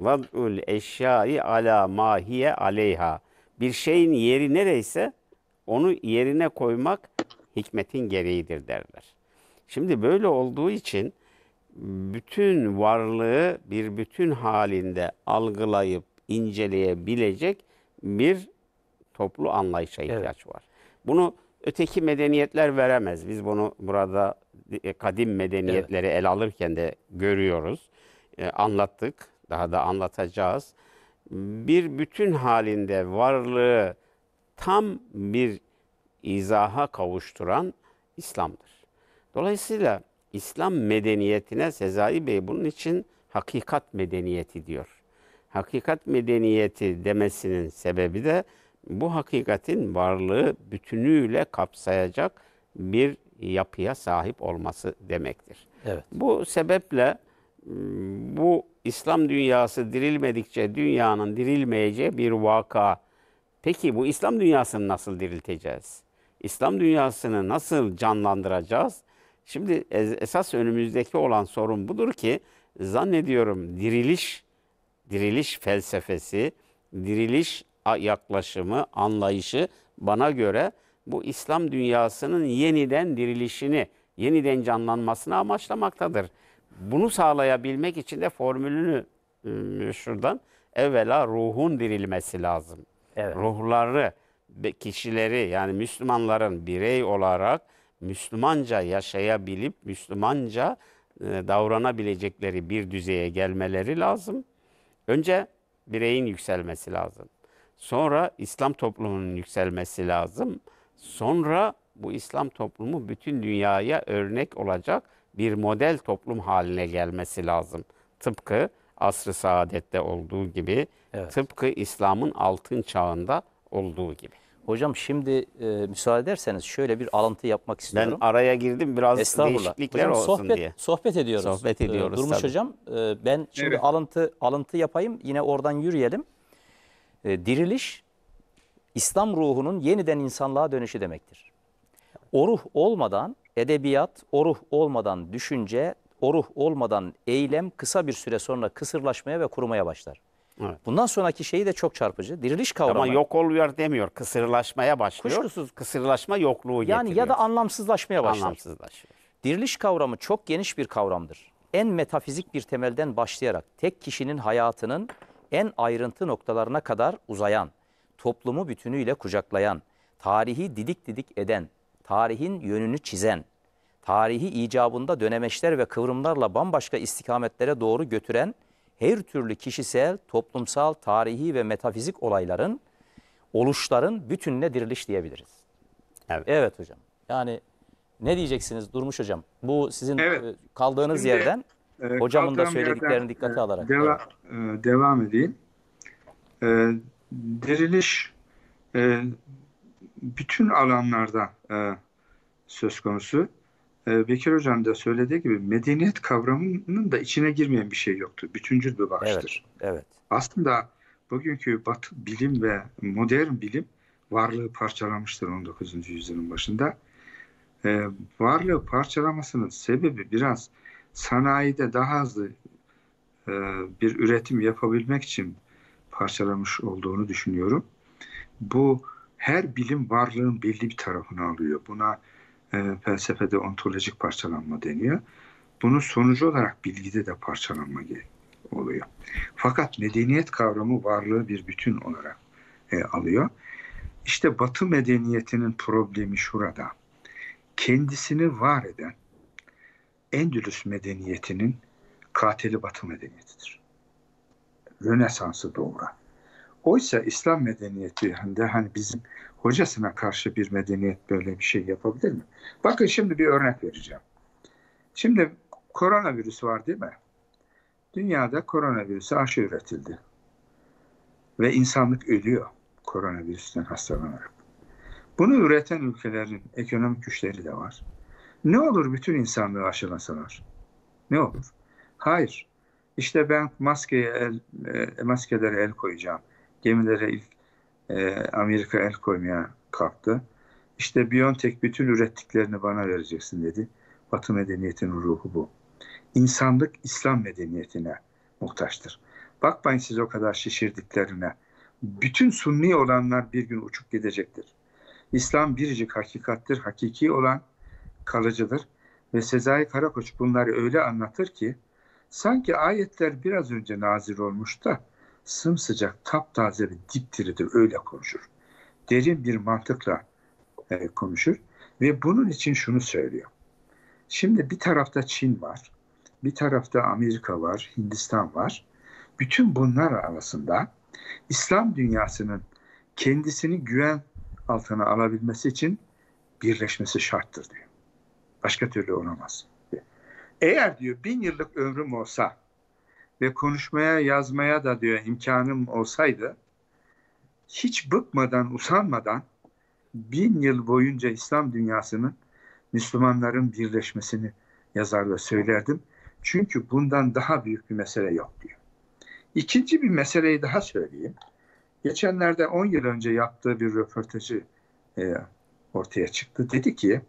Vad'ul eşyayı ala mahiye aleyha. Bir şeyin yeri neredeyse onu yerine koymak hikmetin gereğidir derler. Şimdi böyle olduğu için bütün varlığı bir bütün halinde algılayıp inceleyebilecek bir toplu anlayışa ihtiyaç evet. var. Bunu öteki medeniyetler veremez. Biz bunu burada e, kadim medeniyetleri evet. ele alırken de görüyoruz. E, anlattık, daha da anlatacağız. Bir bütün halinde varlığı tam bir izaha kavuşturan İslam'dır. Dolayısıyla İslam medeniyetine Sezai Bey bunun için hakikat medeniyeti diyor. Hakikat medeniyeti demesinin sebebi de bu hakikatin varlığı bütünüyle kapsayacak bir yapıya sahip olması demektir. Evet. Bu sebeple ıı, bu İslam dünyası dirilmedikçe dünyanın dirilmeyeceği bir vaka. Peki bu İslam dünyasını nasıl dirilteceğiz? İslam dünyasını nasıl canlandıracağız? Şimdi esas önümüzdeki olan sorun budur ki zannediyorum diriliş, diriliş felsefesi, diriliş yaklaşımı, anlayışı bana göre bu İslam dünyasının yeniden dirilişini, yeniden canlanmasını amaçlamaktadır. Bunu sağlayabilmek için de formülünü ıı, şuradan evvela ruhun dirilmesi lazım. Evet. Ruhları, kişileri yani Müslümanların birey olarak Müslümanca yaşayabilip Müslümanca ıı, davranabilecekleri bir düzeye gelmeleri lazım. Önce bireyin yükselmesi lazım. Sonra İslam toplumunun yükselmesi lazım. Sonra bu İslam toplumu bütün dünyaya örnek olacak bir model toplum haline gelmesi lazım. Tıpkı asr-ı saadette olduğu gibi, evet. tıpkı İslam'ın altın çağında olduğu gibi. Hocam şimdi e, müsaade ederseniz şöyle bir alıntı yapmak istiyorum. Ben araya girdim biraz değişiklikler hocam, olsun sohbet, diye. Sohbet ediyoruz. Sohbet e, ediyoruz. E, Durmuş tabii. hocam e, ben şimdi evet. alıntı alıntı yapayım yine oradan yürüyelim. E, diriliş İslam ruhunun yeniden insanlığa dönüşü demektir. O ruh olmadan edebiyat, o ruh olmadan düşünce, o ruh olmadan eylem kısa bir süre sonra kısırlaşmaya ve kurumaya başlar. Evet. Bundan sonraki şeyi de çok çarpıcı. Diriliş kavramı. Ama yok oluyor demiyor. Kısırlaşmaya başlıyor. Kuşkusuz. Kısırlaşma yokluğu yani getiriyor. Yani ya da anlamsızlaşmaya başlar. Anlamsızlaşıyor. Diriliş kavramı çok geniş bir kavramdır. En metafizik bir temelden başlayarak tek kişinin hayatının en ayrıntı noktalarına kadar uzayan, toplumu bütünüyle kucaklayan, tarihi didik didik eden, tarihin yönünü çizen, tarihi icabında dönemeçler ve kıvrımlarla bambaşka istikametlere doğru götüren her türlü kişisel, toplumsal, tarihi ve metafizik olayların, oluşların bütününe diriliş diyebiliriz. Evet, evet hocam. Yani ne diyeceksiniz Durmuş hocam? Bu sizin evet. E, kaldığınız Şimdi, yerden e, hocamın da söylediklerini dikkate e, alarak. Deva, evet. e, devam edeyim. E, diriliş e, bütün alanlarda e, söz konusu. E, Bekir Hocam da söylediği gibi medeniyet kavramının da içine girmeyen bir şey yoktu. Bütüncül bir bakıştır. Evet, evet. Aslında bugünkü batı bilim ve modern bilim varlığı parçalamıştır 19. yüzyılın başında. E, varlığı parçalamasının sebebi biraz sanayide daha hızlı e, bir üretim yapabilmek için parçalamış olduğunu düşünüyorum. Bu her bilim varlığın belli bir tarafını alıyor. Buna e, felsefede ontolojik parçalanma deniyor. Bunun sonucu olarak bilgide de parçalanma oluyor. Fakat medeniyet kavramı varlığı bir bütün olarak e, alıyor. İşte Batı medeniyetinin problemi şurada. Kendisini var eden Endülüs medeniyetinin katili Batı medeniyetidir. Rönesans'ı doğuran. Oysa İslam medeniyeti de hani bizim hocasına karşı bir medeniyet böyle bir şey yapabilir mi? Bakın şimdi bir örnek vereceğim. Şimdi koronavirüs var değil mi? Dünyada koronavirüse aşı üretildi. Ve insanlık ölüyor koronavirüsten hastalanarak. Bunu üreten ülkelerin ekonomik güçleri de var. Ne olur bütün insanlığı aşılasalar? Ne olur? Hayır. İşte ben maskeye el, e, maskelere el koyacağım. Gemilere ilk e, Amerika el koymaya kalktı. İşte Biontech bütün ürettiklerini bana vereceksin dedi. Batı medeniyetinin ruhu bu. İnsanlık İslam medeniyetine muhtaçtır. Bakmayın siz o kadar şişirdiklerine. Bütün sunni olanlar bir gün uçup gidecektir. İslam biricik hakikattir, hakiki olan kalıcıdır. Ve Sezai Karakoç bunları öyle anlatır ki Sanki ayetler biraz önce nazil olmuş da sımsıcak taptaze bir dipdiridir öyle konuşur. Derin bir mantıkla e, konuşur ve bunun için şunu söylüyor. Şimdi bir tarafta Çin var, bir tarafta Amerika var, Hindistan var. Bütün bunlar arasında İslam dünyasının kendisini güven altına alabilmesi için birleşmesi şarttır diyor. Başka türlü olamaz. Eğer diyor bin yıllık ömrüm olsa ve konuşmaya yazmaya da diyor imkanım olsaydı hiç bıkmadan usanmadan bin yıl boyunca İslam dünyasının Müslümanların birleşmesini yazar ve söylerdim. Çünkü bundan daha büyük bir mesele yok diyor. İkinci bir meseleyi daha söyleyeyim. Geçenlerde 10 yıl önce yaptığı bir röportajı e, ortaya çıktı. Dedi ki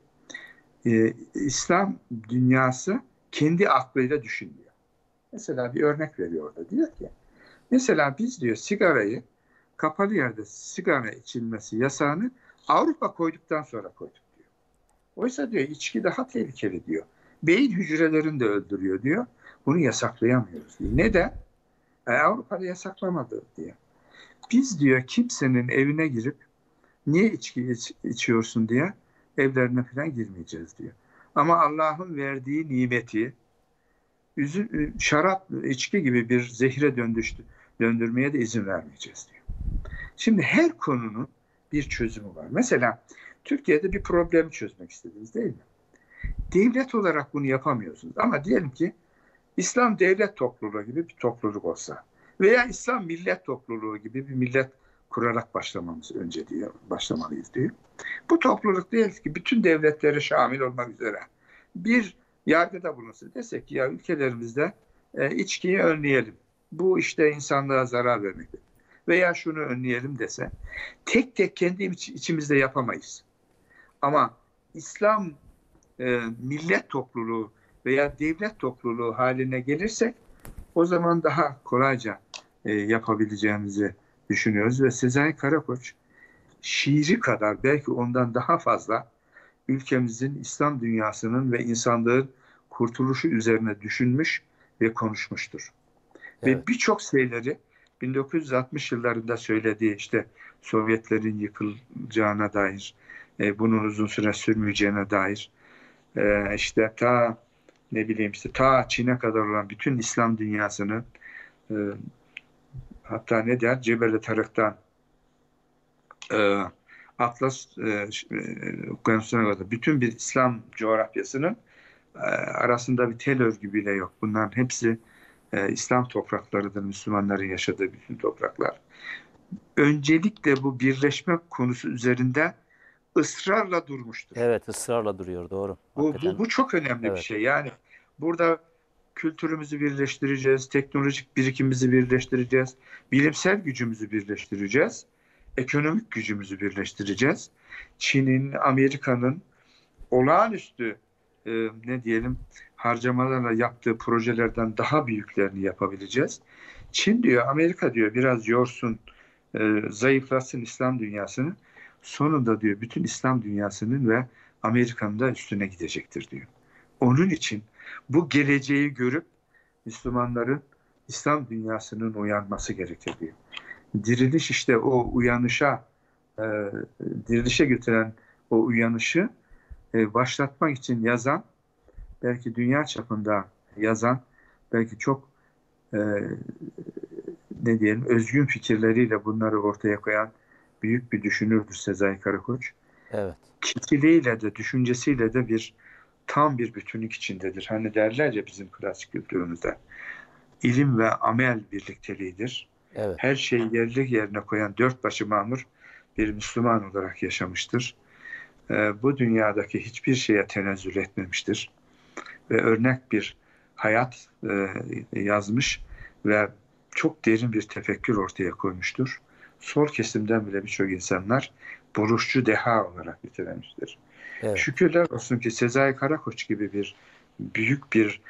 e, İslam dünyası kendi aklıyla düşünmüyor. Mesela bir örnek veriyor orada. Diyor ki mesela biz diyor sigarayı kapalı yerde sigara içilmesi yasağını Avrupa koyduktan sonra koyduk diyor. Oysa diyor içki daha tehlikeli diyor. Beyin hücrelerini de öldürüyor diyor. Bunu yasaklayamıyoruz diyor. Neden? E, Avrupa'da yasaklamadı diye. Biz diyor kimsenin evine girip niye içki iç, içiyorsun diye evlerine falan girmeyeceğiz diyor. Ama Allah'ın verdiği nimeti üzü, e, şarap, içki gibi bir zehire döndüştü, döndürmeye de izin vermeyeceğiz diyor. Şimdi her konunun bir çözümü var. Mesela Türkiye'de bir problemi çözmek istediniz değil mi? Devlet olarak bunu yapamıyorsunuz. Ama diyelim ki İslam devlet topluluğu gibi bir topluluk olsa veya İslam millet topluluğu gibi bir millet kurarak başlamamız önce diye başlamalıyız diyor. Bu topluluk diyelim ki bütün devletlere şamil olmak üzere bir yargıda bulunsun desek ki ya ülkelerimizde e, içkiyi önleyelim. Bu işte insanlığa zarar vermek veya şunu önleyelim dese tek tek kendi iç, içimizde yapamayız. Ama İslam e, millet topluluğu veya devlet topluluğu haline gelirsek o zaman daha kolayca e, yapabileceğimizi düşünüyoruz ve Sezai Karakoç şiiri kadar belki ondan daha fazla ülkemizin İslam dünyasının ve insanlığın kurtuluşu üzerine düşünmüş ve konuşmuştur. Evet. Ve birçok şeyleri 1960 yıllarında söylediği işte Sovyetlerin yıkılacağına dair, e, bunun uzun süre sürmeyeceğine dair, e, işte ta ne bileyim işte ta Çin'e kadar olan bütün İslam dünyasının e, hatta ne der? Cebel-i Tarık'tan e, Atlas e, e Okyanusu'na bütün bir İslam coğrafyasının e, arasında bir tel örgü bile yok. Bunların hepsi e, İslam topraklarıdır. Müslümanların yaşadığı bütün topraklar. Öncelikle bu birleşme konusu üzerinde ısrarla durmuştur. Evet ısrarla duruyor doğru. Bu, bu, bu çok önemli evet. bir şey. Yani burada kültürümüzü birleştireceğiz, teknolojik birikimimizi birleştireceğiz, bilimsel gücümüzü birleştireceğiz, ekonomik gücümüzü birleştireceğiz. Çin'in, Amerika'nın olağanüstü e, ne diyelim harcamalarla yaptığı projelerden daha büyüklerini yapabileceğiz. Çin diyor, Amerika diyor biraz yorsun, e, zayıflatsın İslam dünyasını. Sonunda diyor bütün İslam dünyasının ve Amerika'nın da üstüne gidecektir diyor. Onun için bu geleceği görüp Müslümanların İslam dünyasının uyanması gerekir Diriliş işte o uyanışa, e, dirilişe götüren o uyanışı e, başlatmak için yazan, belki dünya çapında yazan, belki çok e, ne diyelim özgün fikirleriyle bunları ortaya koyan büyük bir düşünürdü Sezai Karakoç. Evet. Kitiliğiyle de, düşüncesiyle de bir tam bir bütünlük içindedir. Hani derler ya bizim klasik kültürümüzde. İlim ve amel birlikteliğidir. Evet. Her şeyi yerli yerine koyan dört başı mamur bir Müslüman olarak yaşamıştır. Ee, bu dünyadaki hiçbir şeye tenezzül etmemiştir. Ve örnek bir hayat e, yazmış ve çok derin bir tefekkür ortaya koymuştur. Sol kesimden bile birçok insanlar buruşçu deha olarak nitelenmiştir. Evet. Şükürler olsun ki Sezai Karakoç gibi bir büyük bir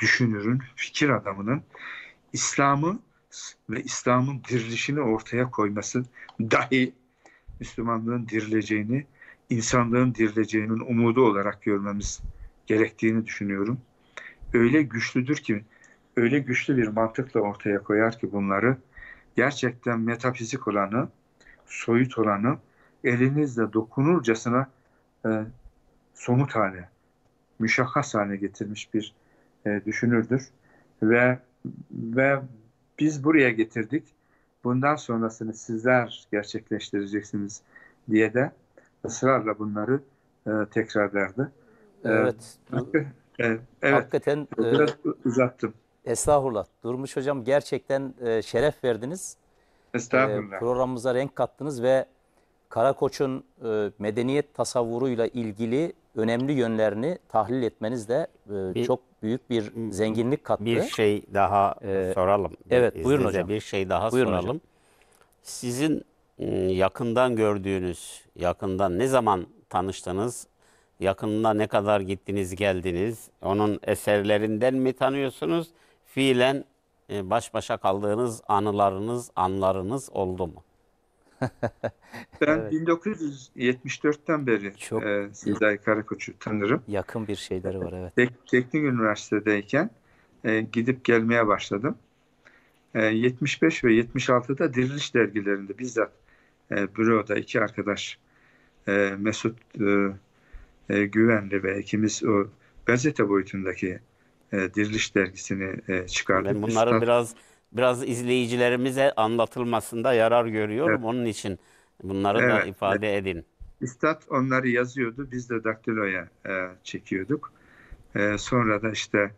düşünürün, fikir adamının İslam'ı ve İslam'ın dirilişini ortaya koyması dahi Müslümanlığın dirileceğini, insanlığın dirileceğinin umudu olarak görmemiz gerektiğini düşünüyorum. Öyle güçlüdür ki, öyle güçlü bir mantıkla ortaya koyar ki bunları, gerçekten metafizik olanı, soyut olanı elinizle dokunurcasına e, somut hale, müşakkas haline getirmiş bir e, düşünürdür. Ve ve biz buraya getirdik. Bundan sonrasını sizler gerçekleştireceksiniz diye de ısrarla bunları e, tekrarlardı. E, evet. E, evet. Hakikaten e, biraz e, uzattım. Estağfurullah. Durmuş hocam gerçekten e, şeref verdiniz. Estağfurullah. E, programımıza renk kattınız ve Karakoç'un e, medeniyet tasavvuruyla ilgili önemli yönlerini tahlil etmeniz de e, bir, çok büyük bir zenginlik kattı. Bir şey daha ee, soralım. Evet İzninizle buyurun hocam. Bir şey daha buyurun soralım. Hocam. Sizin ıı, yakından gördüğünüz, yakından ne zaman tanıştınız? Yakında ne kadar gittiniz geldiniz? Onun eserlerinden mi tanıyorsunuz? Fiilen ıı, baş başa kaldığınız anılarınız, anlarınız oldu mu? ben evet. 1974'ten beri Çok e, Sezai Karakoç'u tanırım. Yakın bir şeyleri var evet. Tek, teknik üniversitedeyken e, gidip gelmeye başladım. E, 75 ve 76'da Diriliş dergilerinde bizzat e, büroda iki arkadaş e, Mesut e, e, Güvenli ve ikimiz o gazete boyutundaki e, Diriliş dergisini e, çıkardık. Ben bunların Üstad, biraz biraz izleyicilerimize anlatılmasında yarar görüyorum. Evet. Onun için bunları evet. da ifade evet. edin. Üstad onları yazıyordu. Biz de daktiloya e, çekiyorduk. E, sonra da işte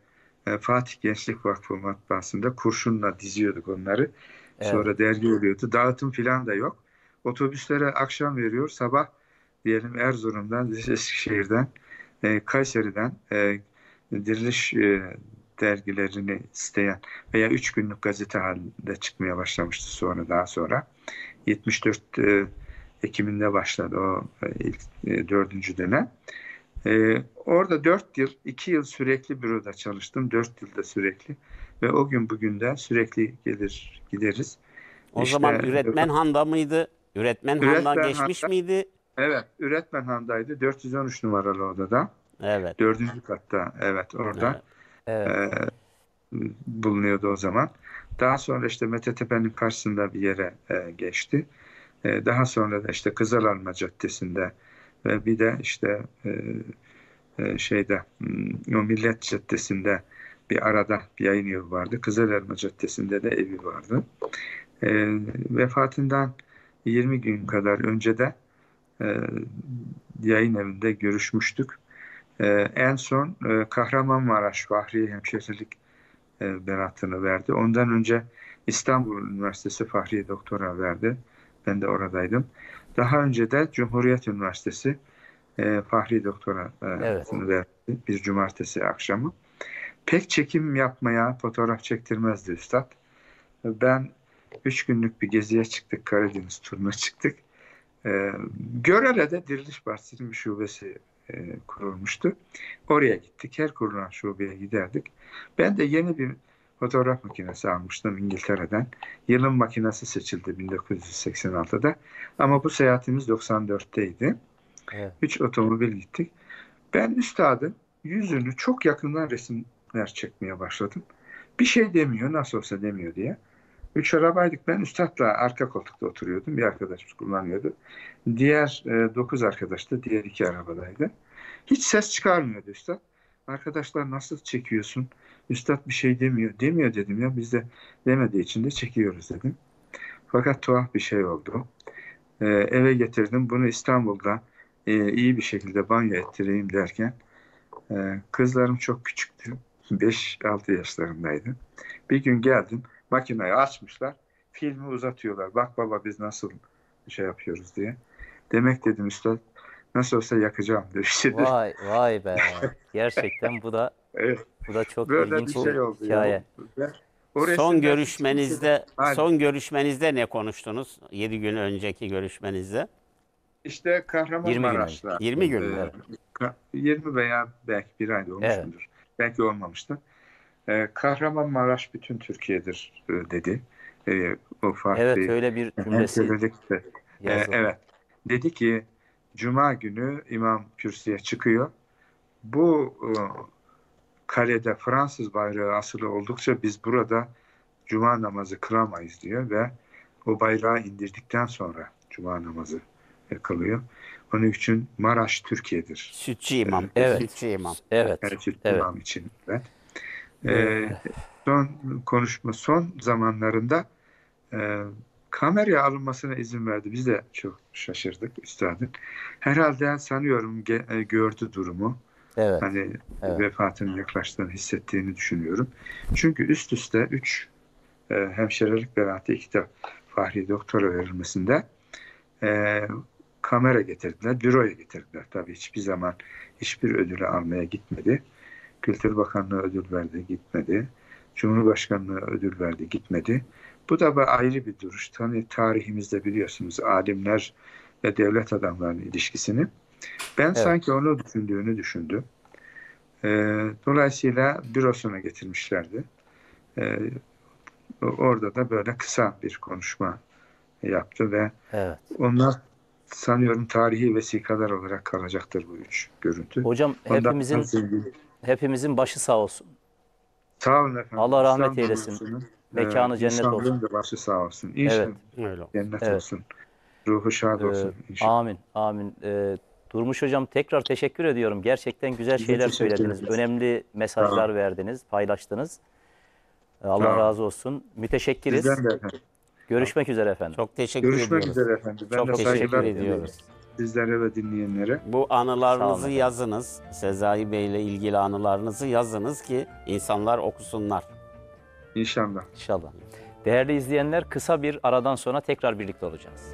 e, Fatih Gençlik Vakfı matbaasında kurşunla diziyorduk onları. Evet. Sonra dergi oluyordu. Dağıtım falan da yok. Otobüslere akşam veriyor. Sabah diyelim Erzurum'dan, Eskişehir'den, e, Kayseri'den, e, Diriliş e, dergilerini isteyen veya üç günlük gazete halinde çıkmaya başlamıştı sonra daha sonra. 74 e, Ekim'inde başladı o e, ilk e, dördüncü dönem. E, orada dört yıl, iki yıl sürekli büroda çalıştım. dört yılda sürekli ve o gün bugünden sürekli gelir gideriz. O işte, zaman üretmen handa mıydı? Üretmen, üretmen handa geçmiş handa, miydi? Evet, üretmen handaydı. 413 numaralı odada. Evet. Dördüncü katta evet orada. Evet. Evet. E, bulunuyordu o zaman. Daha sonra işte Mete Tepe'nin karşısında bir yere e, geçti. E, daha sonra da işte Kızılalma Caddesi'nde ve bir de işte e, e, şeyde hmm, o Millet Caddesi'nde bir arada bir yayın evi vardı. Kızılalma Caddesi'nde de evi vardı. E, vefatından 20 gün kadar önce de e, yayın evinde görüşmüştük. E, en son e, Kahramanmaraş Fahriye Hemşehrilik e, beratını verdi. Ondan önce İstanbul Üniversitesi Fahriye Doktora verdi. Ben de oradaydım. Daha önce de Cumhuriyet Üniversitesi e, Fahri Doktora e, evet. verdi bir cumartesi akşamı. Pek çekim yapmaya fotoğraf çektirmezdi üstad. Ben üç günlük bir geziye çıktık. Karadeniz turuna çıktık. E, Görele de Diriliş Partisi'nin bir şubesi e, kurulmuştu. Oraya gittik. Her kurulan şubeye giderdik. Ben de yeni bir fotoğraf makinesi almıştım İngiltere'den. Yılın makinesi seçildi 1986'da. Ama bu seyahatimiz 94'teydi. Evet. Üç otomobil gittik. Ben üstadın yüzünü çok yakından resimler çekmeye başladım. Bir şey demiyor nasıl olsa demiyor diye. Üç arabaydık. Ben üstadla arka koltukta oturuyordum. Bir arkadaşımız kullanıyordu. Diğer e, dokuz arkadaş da diğer iki arabadaydı. Hiç ses çıkarmıyordu üstad. Arkadaşlar nasıl çekiyorsun? Üstad bir şey demiyor. Demiyor dedim ya. Biz de demediği için de çekiyoruz dedim. Fakat tuhaf bir şey oldu. E, eve getirdim. Bunu İstanbul'da e, iyi bir şekilde banyo ettireyim derken e, kızlarım çok küçüktü. 5-6 yaşlarındaydı. Bir gün geldim makineyi açmışlar. Filmi uzatıyorlar. Bak baba biz nasıl şey yapıyoruz diye. Demek dedim üstad nasıl olsa yakacağım demişti. Vay vay be. Gerçekten bu da evet. bu da çok Böyle ilginç bir şey oldu hikaye. Ya. son görüşmenizde şey... son görüşmenizde ne konuştunuz? 7 gün önceki görüşmenizde. İşte Kahramanmaraş'ta. 20 gün. 20 20 ee, veya belki bir ayda olmuştur. Evet. Belki olmamıştı e, Kahramanmaraş bütün Türkiye'dir e, dedi. E, o farklı, evet öyle bir cümlesi. E, evet. Dedi ki Cuma günü İmam kürsüye çıkıyor. Bu e, kalede Fransız bayrağı asılı oldukça biz burada Cuma namazı kılamayız diyor ve o bayrağı indirdikten sonra Cuma namazı kılıyor. Onun için Maraş Türkiye'dir. Sütçü imam. Evet. Sütçü imam. Evet. Evet. Sütçü evet. imam için. Evet e, son konuşma son zamanlarında e, kameraya alınmasına izin verdi. Biz de çok şaşırdık üstadın. Herhalde sanıyorum ge- e, gördü durumu. Evet. Hani evet. vefatının yaklaştığını hissettiğini düşünüyorum. Çünkü üst üste 3 e, hemşirelik beraati iki de Fahri Doktora verilmesinde e, kamera getirdiler, büroya getirdiler. Tabii hiçbir zaman hiçbir ödülü almaya gitmedi. Kültür Bakanlığı ödül verdi, gitmedi. Cumhurbaşkanlığı ödül verdi, gitmedi. Bu da bir ayrı bir duruş. Hani tarihimizde biliyorsunuz alimler ve devlet adamlarının ilişkisini. Ben evet. sanki onu düşündüğünü düşündüm. E, dolayısıyla bürosuna getirmişlerdi. E, orada da böyle kısa bir konuşma yaptı ve evet. onlar sanıyorum tarihi vesikalar olarak kalacaktır bu üç görüntü. Hocam Ondan hepimizin Hepimizin başı sağ olsun. Sağ olun efendim. Allah rahmet İslam eylesin. Mekanı ee, cennet olsun. da başı sağ olsun. İnşallah. Evet. Cennet evet. olsun. Ruhu şad ee, olsun. İnşallah. Amin. Amin. Ee, Durmuş Hocam tekrar teşekkür ediyorum. Gerçekten güzel şeyler söylediniz. Önemli mesajlar tamam. verdiniz, paylaştınız. Ee, Allah tamam. razı olsun. Müteşekkiriz. Görüşmek üzere efendim. Çok teşekkür Görüşmek ediyoruz. Görüşmek üzere efendim. Ben Çok teşekkür ediyoruz. ediyoruz sizlere ve dinleyenlere. Bu anılarınızı yazınız. Sezai Bey ile ilgili anılarınızı yazınız ki insanlar okusunlar. İnşallah. İnşallah. Değerli izleyenler kısa bir aradan sonra tekrar birlikte olacağız.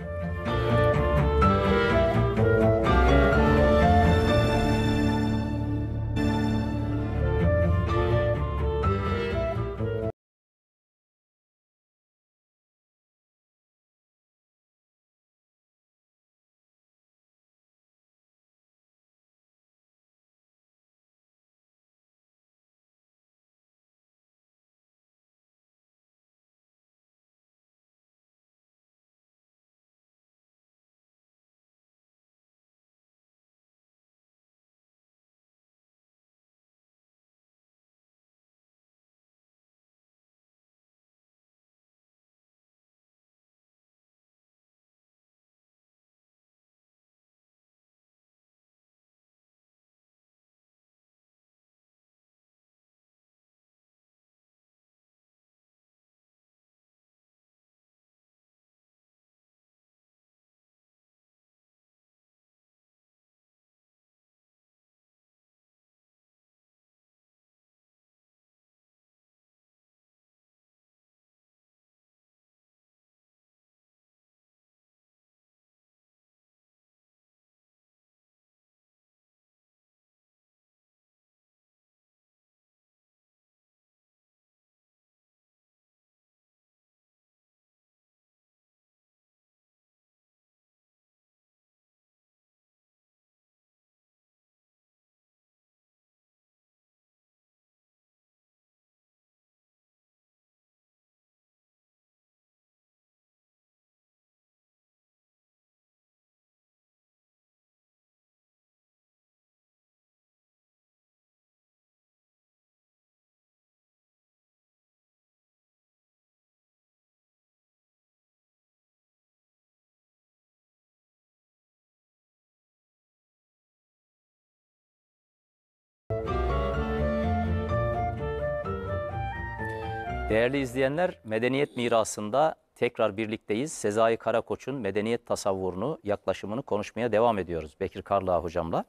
Değerli izleyenler, medeniyet mirasında tekrar birlikteyiz. Sezai Karakoç'un medeniyet tasavvurunu, yaklaşımını konuşmaya devam ediyoruz Bekir Karlağ hocamla.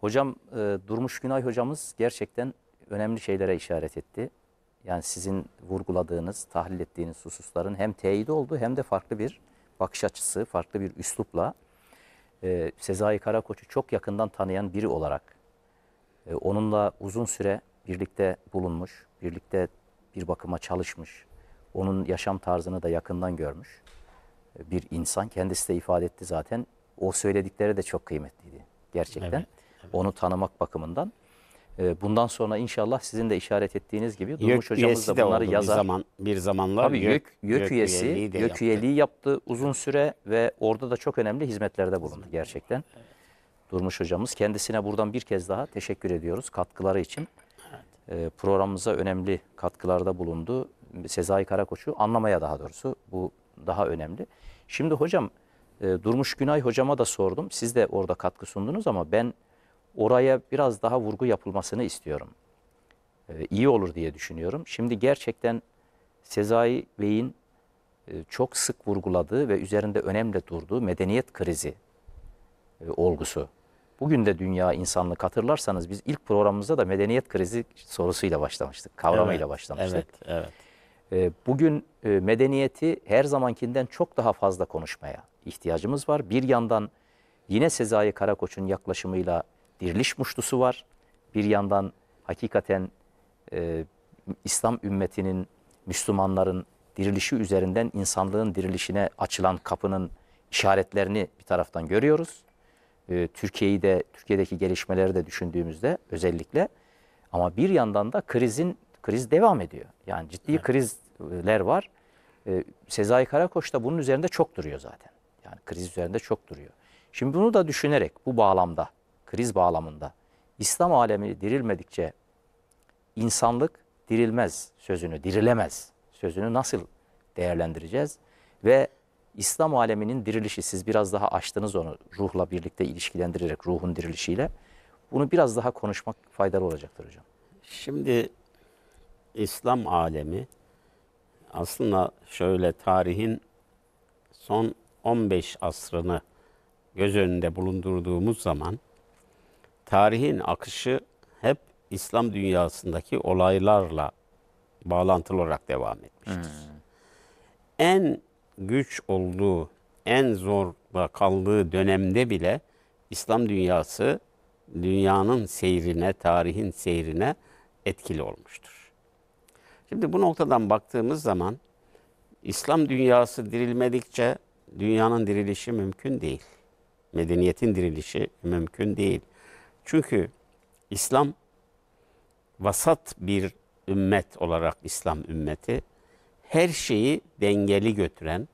Hocam, e, Durmuş Günay hocamız gerçekten önemli şeylere işaret etti. Yani sizin vurguladığınız, tahlil ettiğiniz hususların hem teyidi oldu hem de farklı bir bakış açısı, farklı bir üslupla e, Sezai Karakoç'u çok yakından tanıyan biri olarak e, onunla uzun süre birlikte bulunmuş, birlikte bir bakıma çalışmış, onun yaşam tarzını da yakından görmüş e, bir insan. Kendisi de ifade etti zaten. O söyledikleri de çok kıymetliydi gerçekten. Evet, evet. Onu tanımak bakımından. E, bundan sonra inşallah sizin de işaret ettiğiniz gibi YÖK Durmuş hocamız da bunları de yazar. Bir, zaman, bir zamanlar Tabii YÖK, YÖK, YÖK üyesi, YÖK yaptı. yaptı uzun süre ve orada da çok önemli hizmetlerde bulundu gerçekten. Evet. Durmuş hocamız kendisine buradan bir kez daha teşekkür ediyoruz katkıları için. E, programımıza önemli katkılarda bulundu. Sezai Karakoç'u anlamaya daha doğrusu bu daha önemli. Şimdi hocam e, Durmuş Günay hocama da sordum. Siz de orada katkı sundunuz ama ben oraya biraz daha vurgu yapılmasını istiyorum. E, iyi olur diye düşünüyorum. Şimdi gerçekten Sezai Bey'in çok sık vurguladığı ve üzerinde önemli durduğu medeniyet krizi olgusu Bugün de dünya insanlık hatırlarsanız biz ilk programımızda da medeniyet krizi sorusuyla başlamıştık, kavramıyla evet, başlamıştık. Evet, evet. Ee, bugün e, medeniyeti her zamankinden çok daha fazla konuşmaya ihtiyacımız var. Bir yandan yine Sezai Karakoç'un yaklaşımıyla diriliş muştusu var. Bir yandan hakikaten e, İslam ümmetinin, Müslümanların dirilişi üzerinden insanlığın dirilişine açılan kapının işaretlerini bir taraftan görüyoruz. Ee, Türkiye'yi de Türkiye'deki gelişmeleri de düşündüğümüzde özellikle ama bir yandan da krizin kriz devam ediyor. Yani ciddi evet. krizler var. Ee, Sezai Karakoç da bunun üzerinde çok duruyor zaten. Yani kriz üzerinde çok duruyor. Şimdi bunu da düşünerek bu bağlamda, kriz bağlamında İslam alemi dirilmedikçe insanlık dirilmez sözünü, dirilemez sözünü nasıl değerlendireceğiz ve İslam aleminin dirilişi, siz biraz daha açtınız onu ruhla birlikte ilişkilendirerek, ruhun dirilişiyle. Bunu biraz daha konuşmak faydalı olacaktır hocam. Şimdi İslam alemi aslında şöyle tarihin son 15 asrını göz önünde bulundurduğumuz zaman tarihin akışı hep İslam dünyasındaki olaylarla bağlantılı olarak devam etmiştir. Hmm. En güç olduğu, en zorla kaldığı dönemde bile İslam dünyası dünyanın seyrine, tarihin seyrine etkili olmuştur. Şimdi bu noktadan baktığımız zaman İslam dünyası dirilmedikçe dünyanın dirilişi mümkün değil. Medeniyetin dirilişi mümkün değil. Çünkü İslam vasat bir ümmet olarak İslam ümmeti her şeyi dengeli götüren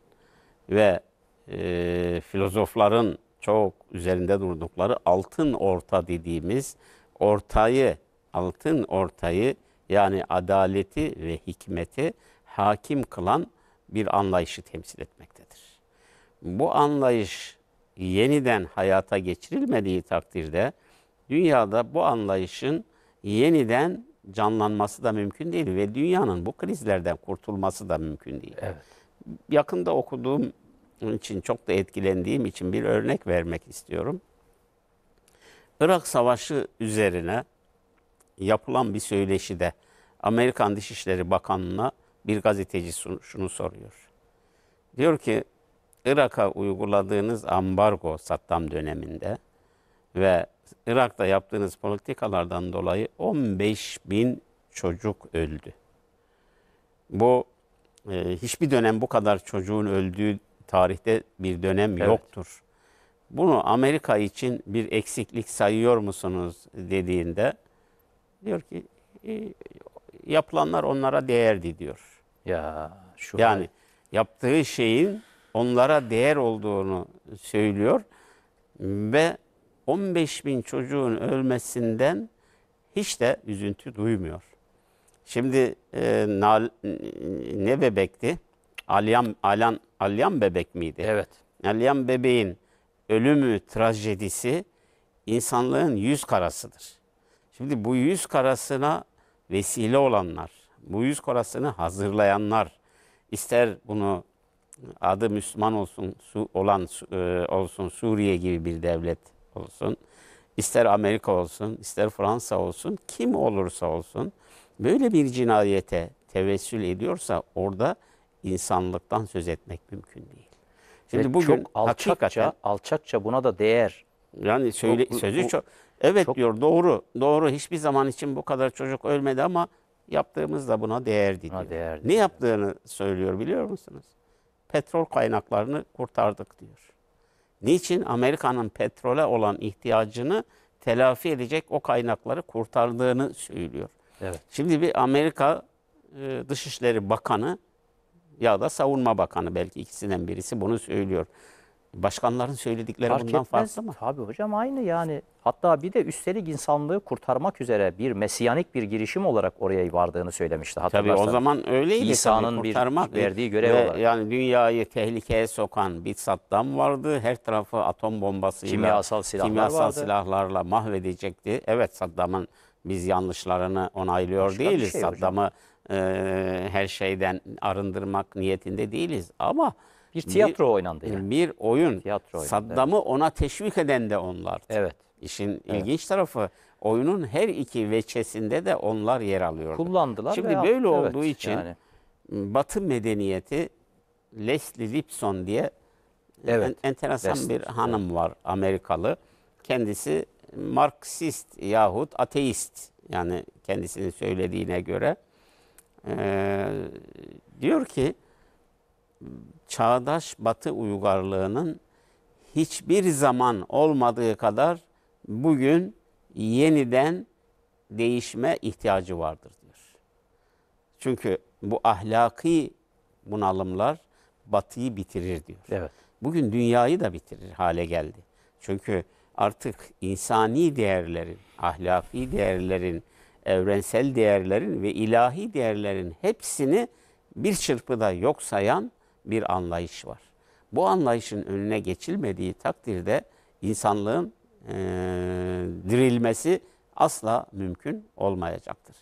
ve e, filozofların çok üzerinde durdukları altın orta dediğimiz ortayı, altın ortayı yani adaleti ve hikmeti hakim kılan bir anlayışı temsil etmektedir. Bu anlayış yeniden hayata geçirilmediği takdirde dünyada bu anlayışın yeniden canlanması da mümkün değil ve dünyanın bu krizlerden kurtulması da mümkün değil. Evet. Yakında okuduğum için çok da etkilendiğim için bir örnek vermek istiyorum. Irak Savaşı üzerine yapılan bir söyleşide Amerikan Dışişleri Bakanı'na bir gazeteci şunu soruyor. Diyor ki Irak'a uyguladığınız ambargo Saddam döneminde ve Irak'ta yaptığınız politikalardan dolayı 15 bin çocuk öldü. Bu e, hiçbir dönem bu kadar çocuğun öldüğü tarihte bir dönem evet. yoktur. Bunu Amerika için bir eksiklik sayıyor musunuz dediğinde diyor ki e, yapılanlar onlara değerdi diyor. Ya şu yani yaptığı şeyin onlara değer olduğunu söylüyor ve 15 bin çocuğun ölmesinden hiç de üzüntü duymuyor. Şimdi e, nal, ne bebekti? Alyan, Alan, Alyan bebek miydi? Evet. Alyan bebeğin ölümü trajedisi insanlığın yüz karasıdır. Şimdi bu yüz karasına vesile olanlar, bu yüz karasını hazırlayanlar, ister bunu adı Müslüman olsun, su, olan e, olsun Suriye gibi bir devlet, olsun, ister Amerika olsun, ister Fransa olsun, kim olursa olsun böyle bir cinayete tevessül ediyorsa orada insanlıktan söz etmek mümkün değil. Şimdi Ve bugün çok alçakça, hakikaten, alçakça buna da değer. Yani söyle, çok, sözü bu, çok. Evet çok, diyor doğru, doğru. Hiçbir zaman için bu kadar çocuk ölmedi ama yaptığımız da buna değerdi diyor. Buna değerdi. Ne yaptığını söylüyor biliyor musunuz? Petrol kaynaklarını kurtardık diyor. Niçin? Amerika'nın petrole olan ihtiyacını telafi edecek o kaynakları kurtardığını söylüyor. Evet. Şimdi bir Amerika e, Dışişleri Bakanı ya da Savunma Bakanı belki ikisinden birisi bunu söylüyor. Başkanların söyledikleri Fark bundan etmez. farklı mı? Tabii hocam aynı yani. Hatta bir de üstelik insanlığı kurtarmak üzere bir mesiyanik bir girişim olarak oraya vardığını söylemişti. Tabii o zaman öyleydi. İsa'nın bir verdiği görev ve olarak. Yani dünyayı tehlikeye sokan bir Saddam vardı. Her tarafı atom bombasıyla, kimyasal, silahlar kimyasal vardı. silahlarla mahvedecekti. Evet Saddam'ın biz yanlışlarını onaylıyor Başka değiliz. Şey Saddam'ı e, her şeyden arındırmak niyetinde değiliz. Ama... Bir tiyatro bir, oynandı yani. Bir oyun. Tiyatro oynandı, Saddam'ı evet. ona teşvik eden de onlar. Evet. İşin evet. ilginç tarafı oyunun her iki veçesinde de onlar yer alıyor. Kullandılar. Şimdi ve böyle evet, olduğu için yani. Batı medeniyeti Leslie Lipson diye evet. en, enteresan Leslie, bir hanım var Amerikalı. Kendisi Marksist yahut ateist yani kendisinin söylediğine göre e, diyor ki çağdaş batı uygarlığının hiçbir zaman olmadığı kadar bugün yeniden değişme ihtiyacı vardır diyor. Çünkü bu ahlaki bunalımlar batıyı bitirir diyor. Evet. Bugün dünyayı da bitirir hale geldi. Çünkü artık insani değerlerin, ahlaki değerlerin, evrensel değerlerin ve ilahi değerlerin hepsini bir çırpıda yok sayan bir anlayış var. Bu anlayışın önüne geçilmediği takdirde insanlığın e, dirilmesi asla mümkün olmayacaktır.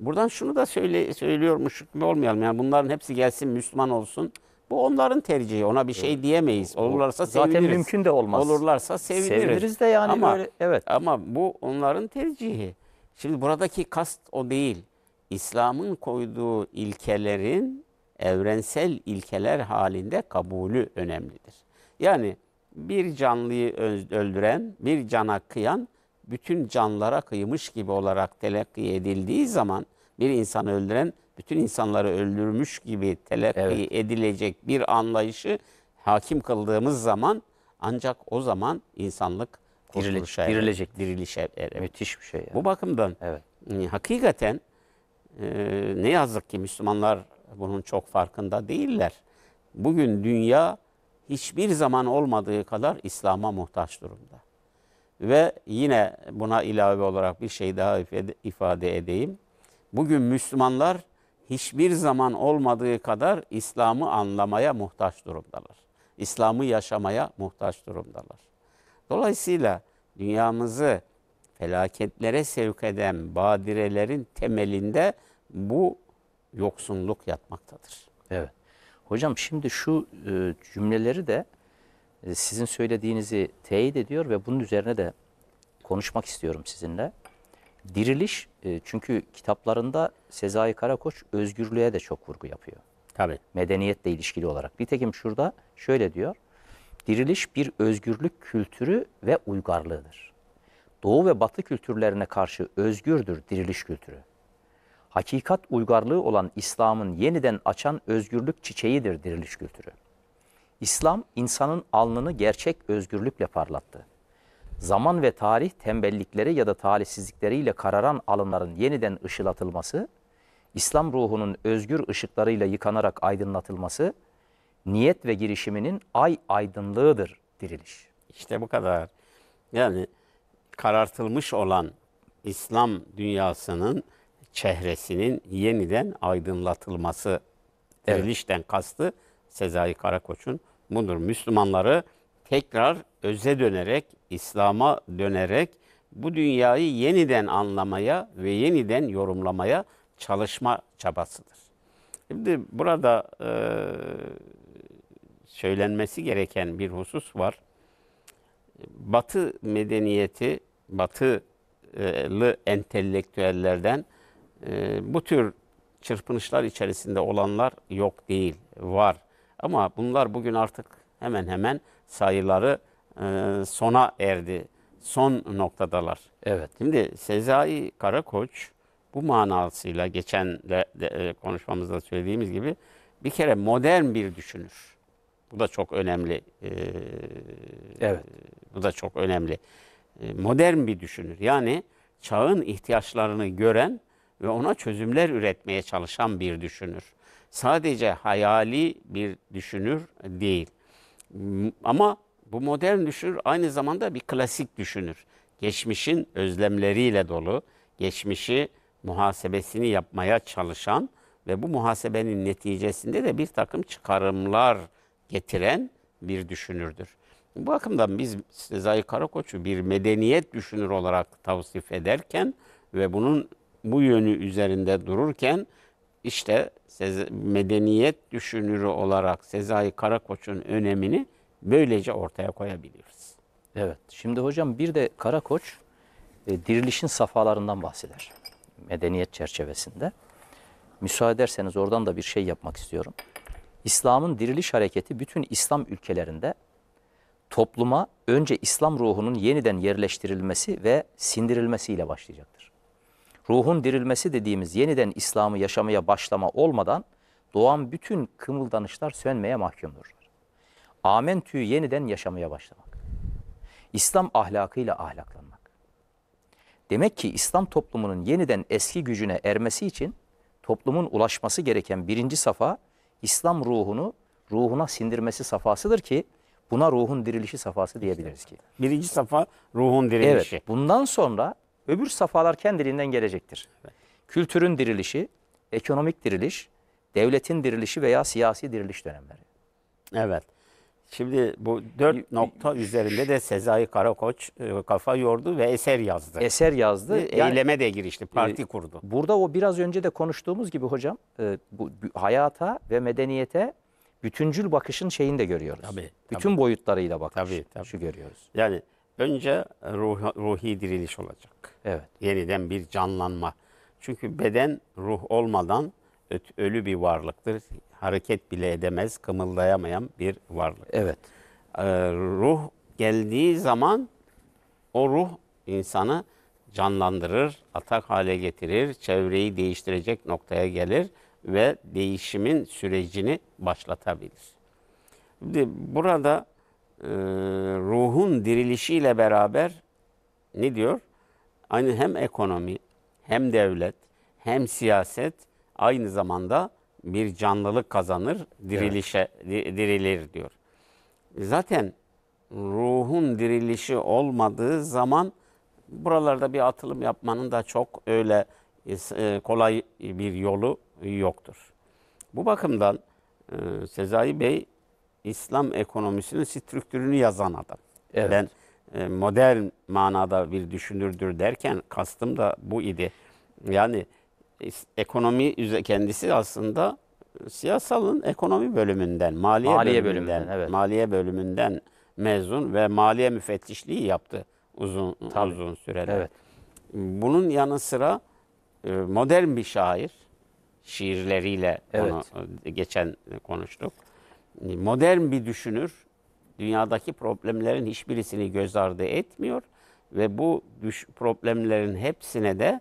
Buradan şunu da söyle, söylüyormuş hükmü olmayalım. Yani bunların hepsi gelsin Müslüman olsun. Bu onların tercihi. Ona bir şey ee, diyemeyiz. Olurlarsa Zaten seviniriz. Zaten mümkün de olmaz. Olurlarsa seviniriz. Seviniriz de yani ama, böyle, evet. Ama bu onların tercihi. Şimdi buradaki kast o değil. İslam'ın koyduğu ilkelerin evrensel ilkeler halinde kabulü önemlidir. Yani bir canlıyı öldüren, bir cana kıyan bütün canlara kıymış gibi olarak telakki edildiği zaman bir insanı öldüren bütün insanları öldürmüş gibi telakki evet. edilecek bir anlayışı hakim kıldığımız zaman ancak o zaman insanlık dirilişe erer. Dirilecek. Dirilişe erer. Müthiş bir şey. Yani. Bu bakımdan evet. E, hakikaten e, ne yazık ki Müslümanlar bunun çok farkında değiller. Bugün dünya hiçbir zaman olmadığı kadar İslam'a muhtaç durumda. Ve yine buna ilave olarak bir şey daha ifade edeyim. Bugün Müslümanlar hiçbir zaman olmadığı kadar İslam'ı anlamaya muhtaç durumdalar. İslam'ı yaşamaya muhtaç durumdalar. Dolayısıyla dünyamızı felaketlere sevk eden badirelerin temelinde bu yoksunluk yatmaktadır. Evet. Hocam şimdi şu e, cümleleri de e, sizin söylediğinizi teyit ediyor ve bunun üzerine de konuşmak istiyorum sizinle. Diriliş e, çünkü kitaplarında Sezai Karakoç özgürlüğe de çok vurgu yapıyor. Tabii. Medeniyetle ilişkili olarak. Nitekim şurada şöyle diyor. Diriliş bir özgürlük kültürü ve uygarlığıdır. Doğu ve batı kültürlerine karşı özgürdür diriliş kültürü hakikat uygarlığı olan İslam'ın yeniden açan özgürlük çiçeğidir diriliş kültürü. İslam insanın alnını gerçek özgürlükle parlattı. Zaman ve tarih tembellikleri ya da talihsizlikleriyle kararan alınların yeniden ışılatılması, İslam ruhunun özgür ışıklarıyla yıkanarak aydınlatılması, niyet ve girişiminin ay aydınlığıdır diriliş. İşte bu kadar. Yani karartılmış olan İslam dünyasının çehresinin yeniden aydınlatılması. Evet. kastı Sezai Karakoç'un budur. Müslümanları tekrar öze dönerek, İslam'a dönerek bu dünyayı yeniden anlamaya ve yeniden yorumlamaya çalışma çabasıdır. Şimdi burada e, söylenmesi gereken bir husus var. Batı medeniyeti, batılı entelektüellerden e, bu tür çırpınışlar içerisinde olanlar yok değil, var. Ama bunlar bugün artık hemen hemen sayıları e, sona erdi. Son noktadalar. Evet. Şimdi Sezai Karakoç bu manasıyla geçen de, de, e, konuşmamızda söylediğimiz gibi bir kere modern bir düşünür. Bu da çok önemli. E, evet. Bu da çok önemli. E, modern bir düşünür. Yani çağın ihtiyaçlarını gören ve ona çözümler üretmeye çalışan bir düşünür. Sadece hayali bir düşünür değil. Ama bu modern düşünür aynı zamanda bir klasik düşünür. Geçmişin özlemleriyle dolu, geçmişi muhasebesini yapmaya çalışan ve bu muhasebenin neticesinde de bir takım çıkarımlar getiren bir düşünürdür. Bu bakımdan biz Sezai Karakoç'u bir medeniyet düşünür olarak tavsif ederken ve bunun bu yönü üzerinde dururken işte medeniyet düşünürü olarak Sezai Karakoç'un önemini böylece ortaya koyabiliriz. Evet. Şimdi hocam bir de Karakoç e, dirilişin safhalarından bahseder. Medeniyet çerçevesinde. Müsaade ederseniz oradan da bir şey yapmak istiyorum. İslam'ın diriliş hareketi bütün İslam ülkelerinde topluma önce İslam ruhunun yeniden yerleştirilmesi ve sindirilmesiyle başlayacaktır ruhun dirilmesi dediğimiz yeniden İslam'ı yaşamaya başlama olmadan doğan bütün kımıldanışlar sönmeye mahkumdurlar. Amentü'yü yeniden yaşamaya başlamak. İslam ahlakıyla ahlaklanmak. Demek ki İslam toplumunun yeniden eski gücüne ermesi için toplumun ulaşması gereken birinci safa İslam ruhunu ruhuna sindirmesi safhasıdır ki buna ruhun dirilişi safhası diyebiliriz ki. Birinci safa ruhun dirilişi. Evet bundan sonra Öbür safhalar kendiliğinden gelecektir. Kültürün dirilişi, ekonomik diriliş, devletin dirilişi veya siyasi diriliş dönemleri. Evet. Şimdi bu dört nokta üzerinde de Sezai Karakoç e, kafa yordu ve eser yazdı. Eser yazdı. E, yani, eyleme de girişti, e, parti kurdu. Burada o biraz önce de konuştuğumuz gibi hocam, e, bu hayata ve medeniyete bütüncül bakışın şeyini de görüyoruz. Tabii. Bütün boyutlarıyla bakış. Tabii, tabii. Şu görüyoruz. Yani önce e, ruh, ruhi diriliş olacak. Evet. Yeniden bir canlanma. Çünkü beden ruh olmadan ölü bir varlıktır. Hareket bile edemez, kımıldayamayan bir varlık. Evet. Ee, ruh geldiği zaman o ruh insanı canlandırır, atak hale getirir, çevreyi değiştirecek noktaya gelir ve değişimin sürecini başlatabilir. Burada e, ruhun dirilişiyle beraber ne diyor? Aynı hem ekonomi, hem devlet, hem siyaset aynı zamanda bir canlılık kazanır, dirilişe evet. dirilir diyor. Zaten ruhun dirilişi olmadığı zaman buralarda bir atılım yapmanın da çok öyle e, e, kolay bir yolu yoktur. Bu bakımdan e, Sezai Bey İslam ekonomisinin strüktürünü yazan adam. Evet. Ben e, modern manada bir düşünürdür derken kastım da bu idi. Yani ekonomi kendisi aslında e, siyasalın ekonomi bölümünden, maliye, maliye bölümünden, bölümünden evet. maliye bölümünden mezun ve maliye müfettişliği yaptı uzun Tabii. uzun sürede. Evet. Bunun yanı sıra e, modern bir şair şiirleriyle evet. onu e, geçen konuştuk. Hani modern bir düşünür dünyadaki problemlerin hiçbirisini göz ardı etmiyor ve bu düş problemlerin hepsine de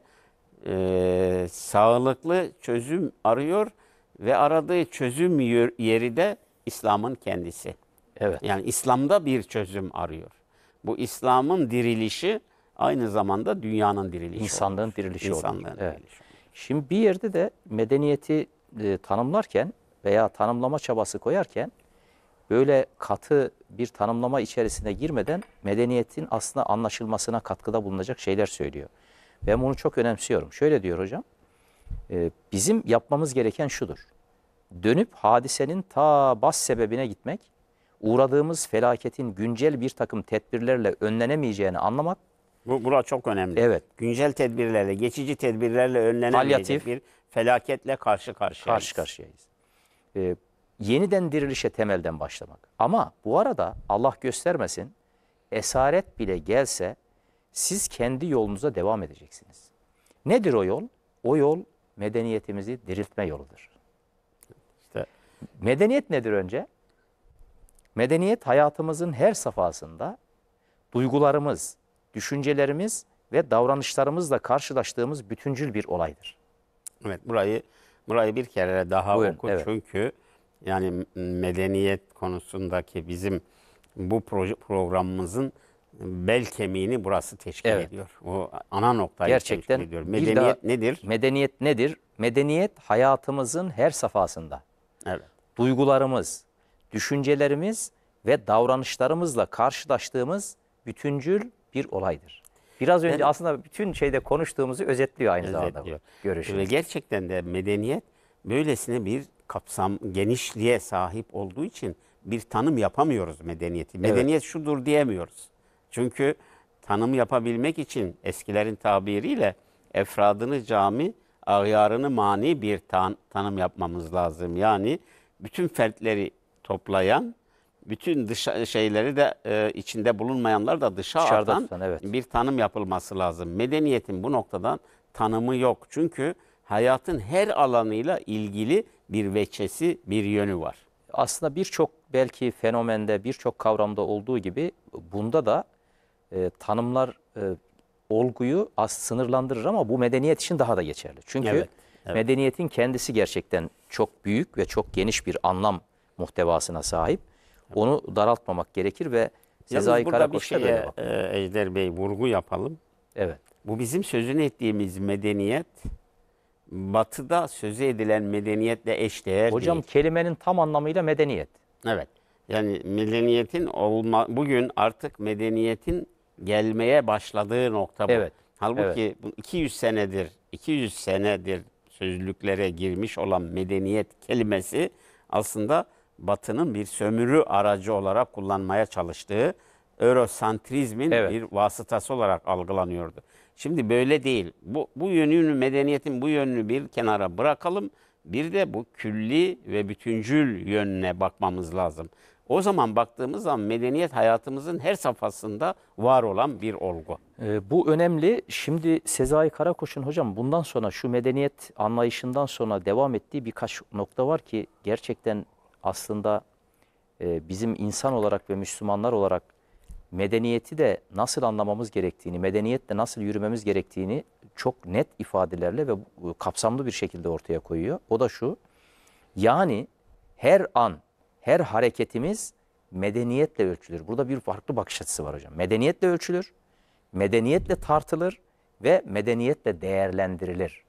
e, sağlıklı çözüm arıyor ve aradığı çözüm yeri de İslam'ın kendisi. Evet. Yani İslam'da bir çözüm arıyor. Bu İslam'ın dirilişi aynı zamanda dünyanın dirilişi. İnsanlığın olur. dirilişi İnsanlığın olur. Dirilişi evet. Şimdi bir yerde de medeniyeti e, tanımlarken veya tanımlama çabası koyarken böyle katı bir tanımlama içerisine girmeden medeniyetin aslında anlaşılmasına katkıda bulunacak şeyler söylüyor. Ben bunu çok önemsiyorum. Şöyle diyor hocam, e, bizim yapmamız gereken şudur. Dönüp hadisenin ta bas sebebine gitmek, uğradığımız felaketin güncel bir takım tedbirlerle önlenemeyeceğini anlamak. Bu bura çok önemli. Evet. Güncel tedbirlerle, geçici tedbirlerle önlenemeyecek Palyatif, bir felaketle karşı karşıyayız. Karşı karşıyayız e, yeniden dirilişe temelden başlamak. Ama bu arada Allah göstermesin esaret bile gelse siz kendi yolunuza devam edeceksiniz. Nedir o yol? O yol medeniyetimizi diriltme yoludur. İşte medeniyet nedir önce? Medeniyet hayatımızın her safhasında duygularımız, düşüncelerimiz ve davranışlarımızla karşılaştığımız bütüncül bir olaydır. Evet burayı Burayı bir kere daha Buyurun, oku evet. çünkü yani medeniyet konusundaki bizim bu proje, programımızın bel kemiğini burası teşkil evet. ediyor. O ana noktayı Gerçekten teşkil ediyor. Medeniyet daha, nedir? Medeniyet nedir? Medeniyet hayatımızın her safhasında. Evet. Duygularımız, düşüncelerimiz ve davranışlarımızla karşılaştığımız bütüncül bir olaydır. Biraz önce ben, aslında bütün şeyde konuştuğumuzu özetliyor aynı özetliyor. zamanda görüşü. Ve gerçekten de medeniyet böylesine bir kapsam genişliğe sahip olduğu için bir tanım yapamıyoruz medeniyeti. Medeniyet evet. şudur diyemiyoruz. Çünkü tanım yapabilmek için eskilerin tabiriyle efradını cami, ağyarını mani bir tan tanım yapmamız lazım. Yani bütün fertleri toplayan bütün dış şeyleri de e, içinde bulunmayanlar da dışarıdan tutan, evet. bir tanım yapılması lazım. Medeniyetin bu noktadan tanımı yok. Çünkü hayatın her alanıyla ilgili bir veçesi, bir yönü var. Aslında birçok belki fenomende, birçok kavramda olduğu gibi bunda da e, tanımlar e, olguyu az sınırlandırır ama bu medeniyet için daha da geçerli. Çünkü evet, evet. medeniyetin kendisi gerçekten çok büyük ve çok geniş bir anlam muhtevasına sahip. Onu daraltmamak gerekir ve Sezai Karakoç'ta şeye, böyle bak. E, Ejder Bey vurgu yapalım. Evet. Bu bizim sözünü ettiğimiz medeniyet batıda sözü edilen medeniyetle eşdeğer Hocam değil. kelimenin tam anlamıyla medeniyet. Evet. Yani medeniyetin olma, bugün artık medeniyetin gelmeye başladığı nokta bu. Evet. Halbuki evet. bu 200 senedir 200 senedir sözlüklere girmiş olan medeniyet kelimesi aslında Batı'nın bir sömürü aracı olarak kullanmaya çalıştığı Eurosantrizmin evet. bir vasıtası olarak algılanıyordu. Şimdi böyle değil. Bu, bu yönünü, medeniyetin bu yönünü bir kenara bırakalım. Bir de bu külli ve bütüncül yönüne bakmamız lazım. O zaman baktığımız zaman medeniyet hayatımızın her safhasında var olan bir olgu. E, bu önemli. Şimdi Sezai Karakoç'un hocam bundan sonra şu medeniyet anlayışından sonra devam ettiği birkaç nokta var ki gerçekten aslında e, bizim insan olarak ve Müslümanlar olarak medeniyeti de nasıl anlamamız gerektiğini, medeniyetle nasıl yürümemiz gerektiğini çok net ifadelerle ve kapsamlı bir şekilde ortaya koyuyor. O da şu, yani her an, her hareketimiz medeniyetle ölçülür. Burada bir farklı bakış açısı var hocam. Medeniyetle ölçülür, medeniyetle tartılır ve medeniyetle değerlendirilir.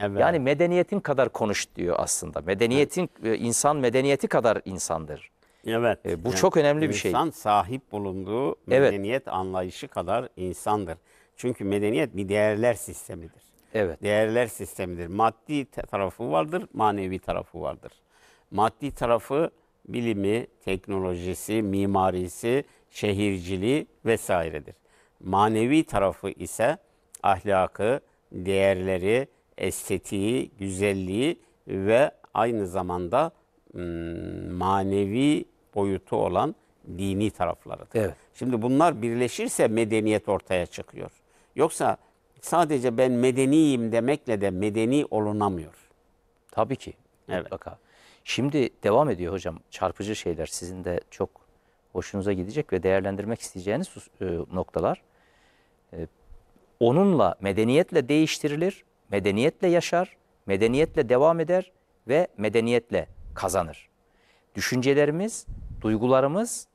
Evet. Yani medeniyetin kadar konuş diyor aslında. Medeniyetin evet. E, insan medeniyeti kadar insandır. Evet. E, bu yani çok önemli bir şey. İnsan sahip bulunduğu medeniyet evet. anlayışı kadar insandır. Çünkü medeniyet bir değerler sistemidir. Evet. Değerler sistemidir. Maddi tarafı vardır, manevi tarafı vardır. Maddi tarafı bilimi, teknolojisi, mimarisi, şehirciliği vesairedir. Manevi tarafı ise ahlakı, değerleri, estetiği, güzelliği ve aynı zamanda manevi boyutu olan dini taraflarıdır. Evet. Şimdi bunlar birleşirse medeniyet ortaya çıkıyor. Yoksa sadece ben medeniyim demekle de medeni olunamıyor. Tabii ki. Evet. Mutlaka. Şimdi devam ediyor hocam çarpıcı şeyler sizin de çok hoşunuza gidecek ve değerlendirmek isteyeceğiniz e, noktalar. E, onunla medeniyetle değiştirilir medeniyetle yaşar, medeniyetle devam eder ve medeniyetle kazanır. Düşüncelerimiz, duygularımız,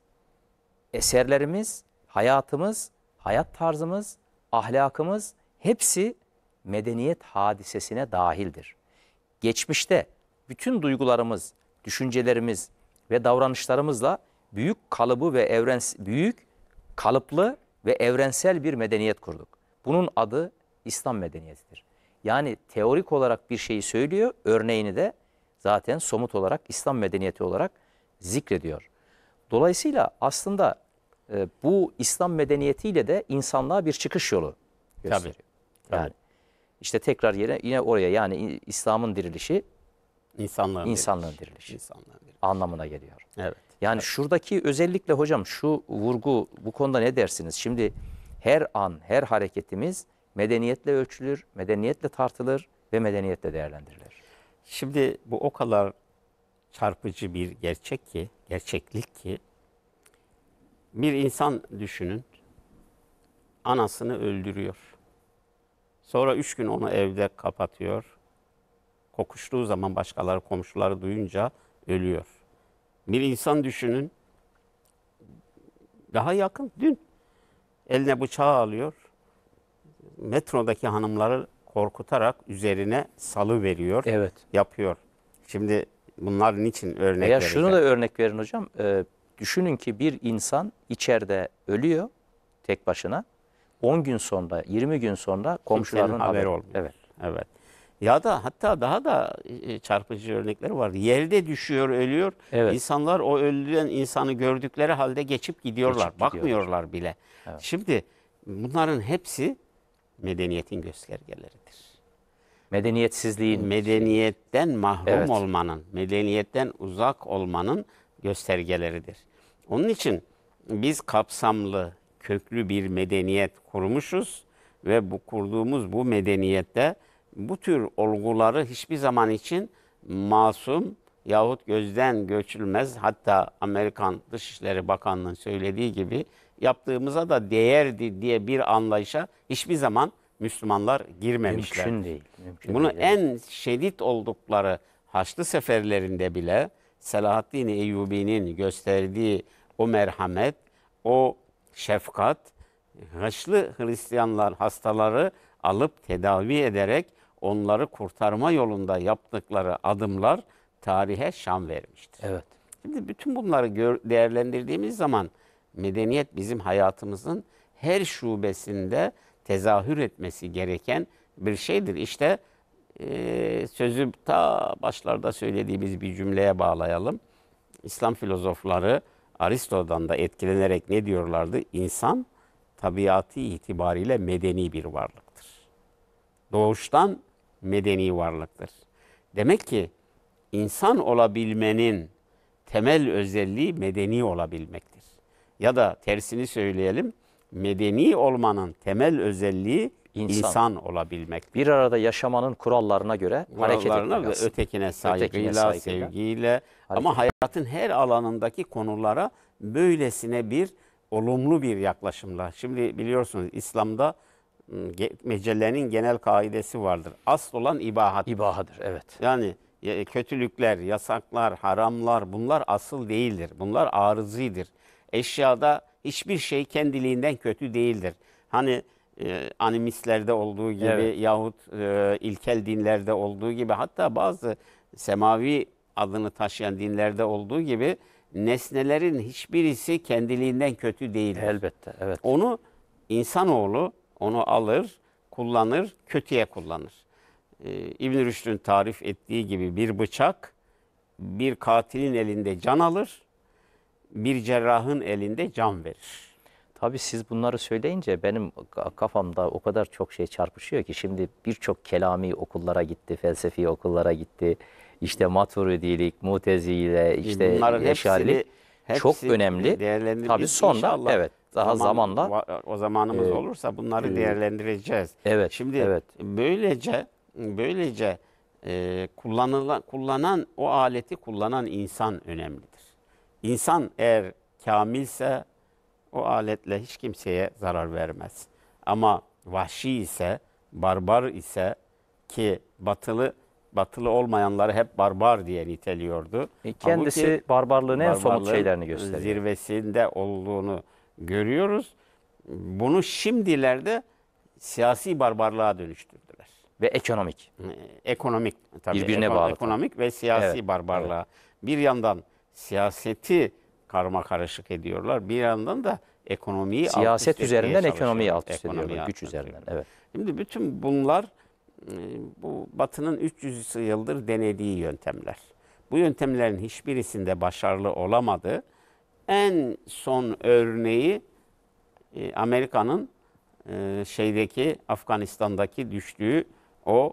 eserlerimiz, hayatımız, hayat tarzımız, ahlakımız hepsi medeniyet hadisesine dahildir. Geçmişte bütün duygularımız, düşüncelerimiz ve davranışlarımızla büyük kalıbı ve evren büyük kalıplı ve evrensel bir medeniyet kurduk. Bunun adı İslam medeniyetidir. Yani teorik olarak bir şeyi söylüyor, örneğini de zaten somut olarak İslam medeniyeti olarak zikrediyor. Dolayısıyla aslında e, bu İslam medeniyetiyle de insanlığa bir çıkış yolu gösteriyor. Tabii, tabii. Yani işte tekrar yine yine oraya yani İslam'ın dirilişi insanlığın, insanlığın dirilişi, dirilişi, insanlığın dirilişi anlamına geliyor. Evet. Yani evet. şuradaki özellikle hocam şu vurgu bu konuda ne dersiniz? Şimdi her an her hareketimiz medeniyetle ölçülür, medeniyetle tartılır ve medeniyetle değerlendirilir. Şimdi bu o kadar çarpıcı bir gerçek ki, gerçeklik ki bir insan düşünün anasını öldürüyor. Sonra üç gün onu evde kapatıyor. Kokuştuğu zaman başkaları, komşuları duyunca ölüyor. Bir insan düşünün, daha yakın, dün eline bıçağı alıyor, metrodaki hanımları korkutarak üzerine salı veriyor. Evet. Yapıyor. Şimdi bunlar niçin örnek Ya şunu da örnek verin hocam. Ee, düşünün ki bir insan içeride ölüyor tek başına. 10 gün sonra, 20 gün sonra komşuların haberi, olmuyor. Evet. Evet. Ya da hatta daha da e, e, çarpıcı örnekleri var. Yerde düşüyor, ölüyor. Evet. İnsanlar o ölen insanı gördükleri halde geçip gidiyorlar. Geçip gidiyorlar. Bakmıyorlar bile. Evet. Şimdi bunların hepsi medeniyetin göstergeleridir. Medeniyetsizliğin. Şey. Medeniyetten mahrum evet. olmanın, medeniyetten uzak olmanın göstergeleridir. Onun için biz kapsamlı, köklü bir medeniyet kurmuşuz ve bu kurduğumuz bu medeniyette bu tür olguları hiçbir zaman için masum yahut gözden göçülmez hatta Amerikan Dışişleri Bakanlığı'nın söylediği gibi yaptığımıza da değerdi diye bir anlayışa hiçbir zaman Müslümanlar girmemişler. Mümkün değil. Mümkün Bunu değil. en şiddet oldukları Haçlı seferlerinde bile Selahaddin Eyyubi'nin gösterdiği o merhamet, o şefkat, Haçlı Hristiyanlar hastaları alıp tedavi ederek onları kurtarma yolunda yaptıkları adımlar tarihe şan vermiştir. Evet. Şimdi bütün bunları değerlendirdiğimiz zaman medeniyet bizim hayatımızın her şubesinde tezahür etmesi gereken bir şeydir. İşte e, sözü ta başlarda söylediğimiz bir cümleye bağlayalım. İslam filozofları Aristo'dan da etkilenerek ne diyorlardı? İnsan tabiatı itibariyle medeni bir varlıktır. Doğuştan medeni varlıktır. Demek ki insan olabilmenin temel özelliği medeni olabilmektir ya da tersini söyleyelim medeni olmanın temel özelliği insan, insan olabilmek. Bir arada yaşamanın kurallarına göre kurallarına hareket etmek. ötekine saygıyla, ötekine saygıyla sevgiyle hareket. ama hayatın her alanındaki konulara böylesine bir olumlu bir yaklaşımla. Şimdi biliyorsunuz İslam'da mecellenin genel kaidesi vardır. Asıl olan ibahat. İbahadır evet. Yani e, kötülükler, yasaklar, haramlar bunlar asıl değildir. Bunlar arızidir eşyada hiçbir şey kendiliğinden kötü değildir. Hani e, animistlerde olduğu gibi evet. yahut e, ilkel dinlerde olduğu gibi hatta bazı semavi adını taşıyan dinlerde olduğu gibi nesnelerin hiçbirisi kendiliğinden kötü değildir. Elbette evet. Onu insanoğlu onu alır, kullanır, kötüye kullanır. Ee, İbn Rüşd'ün tarif ettiği gibi bir bıçak bir katilin elinde can alır bir cerrahın elinde can verir. Tabii siz bunları söyleyince benim kafamda o kadar çok şey çarpışıyor ki şimdi birçok kelami okullara gitti, felsefi okullara gitti. İşte Maturidilik, Mutezile, e, işte Bunların Eşarilik çok önemli. Tabii sonra evet daha zaman, zamanla o zamanımız e, olursa bunları e, değerlendireceğiz. Evet. Şimdi evet. böylece böylece e, kullanılan kullanan o aleti kullanan insan önemlidir. İnsan eğer kamilse o aletle hiç kimseye zarar vermez. Ama vahşi ise, barbar ise ki batılı batılı olmayanları hep barbar diye niteliyordu. E kendisi Halbuki, barbarlığın en somut şeylerini gösteriyor. Zirvesinde olduğunu görüyoruz. Bunu şimdilerde siyasi barbarlığa dönüştürdüler. Ve ekonomik. Ekonomik tabii. Birbirine Eko, bağlı. Ekonomik ve siyasi evet. barbarlığa. Evet. Bir yandan siyaseti karma karışık ediyorlar. Bir yandan da ekonomiyi siyaset üzerinden ekonomiyi alt üst ekonomiyi ediyorlar, güç üzerinden. Evet. Şimdi bütün bunlar e, bu Batı'nın 300 yıldır denediği yöntemler. Bu yöntemlerin hiçbirisinde başarılı olamadı. En son örneği e, Amerika'nın e, şeydeki Afganistan'daki düştüğü o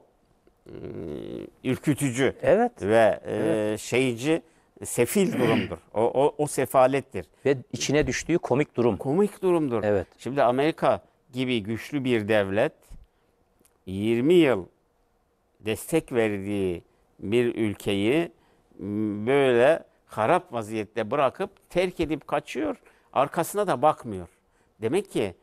ürkütücü evet. ve evet. şeyci sefil durumdur. O, o, o sefalettir. Ve içine düştüğü komik durum. Komik durumdur. Evet. Şimdi Amerika gibi güçlü bir devlet 20 yıl destek verdiği bir ülkeyi böyle harap vaziyette bırakıp terk edip kaçıyor. Arkasına da bakmıyor. Demek ki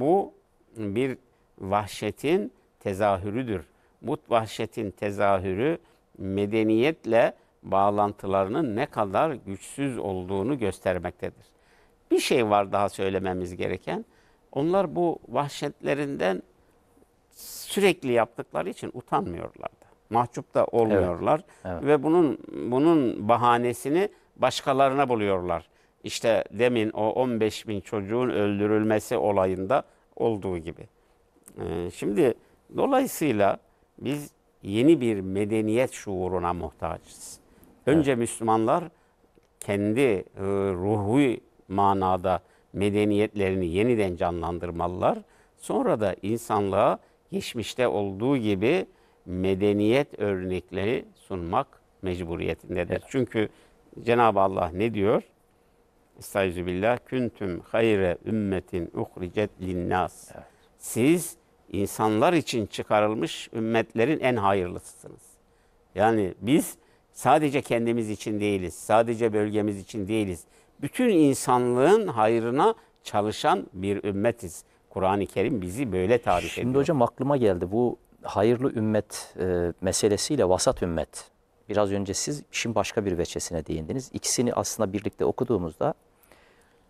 bu bir vahşetin tezahürüdür. Bu vahşetin tezahürü medeniyetle bağlantılarının ne kadar güçsüz olduğunu göstermektedir. Bir şey var daha söylememiz gereken. Onlar bu vahşetlerinden sürekli yaptıkları için utanmıyorlardı. Mahcup da olmuyorlar evet, evet. ve bunun bunun bahanesini başkalarına buluyorlar. İşte demin o 15 bin çocuğun öldürülmesi olayında olduğu gibi. Ee, şimdi dolayısıyla biz yeni bir medeniyet şuuruna muhtaçız. Önce evet. Müslümanlar kendi e, ruhu manada medeniyetlerini yeniden canlandırmalılar. Sonra da insanlığa geçmişte olduğu gibi medeniyet örnekleri sunmak mecburiyetindedir. Evet. Çünkü Cenab-ı Allah ne diyor? Estaizu billah küntüm hayre ümmetin uhricet linnas. Evet. Siz insanlar için çıkarılmış ümmetlerin en hayırlısısınız. Yani biz Sadece kendimiz için değiliz, sadece bölgemiz için değiliz. Bütün insanlığın hayrına çalışan bir ümmetiz. Kur'an-ı Kerim bizi böyle tarif Şimdi ediyor. Şimdi hocam aklıma geldi bu hayırlı ümmet e, meselesiyle vasat ümmet. Biraz önce siz işin başka bir veçesine değindiniz. İkisini aslında birlikte okuduğumuzda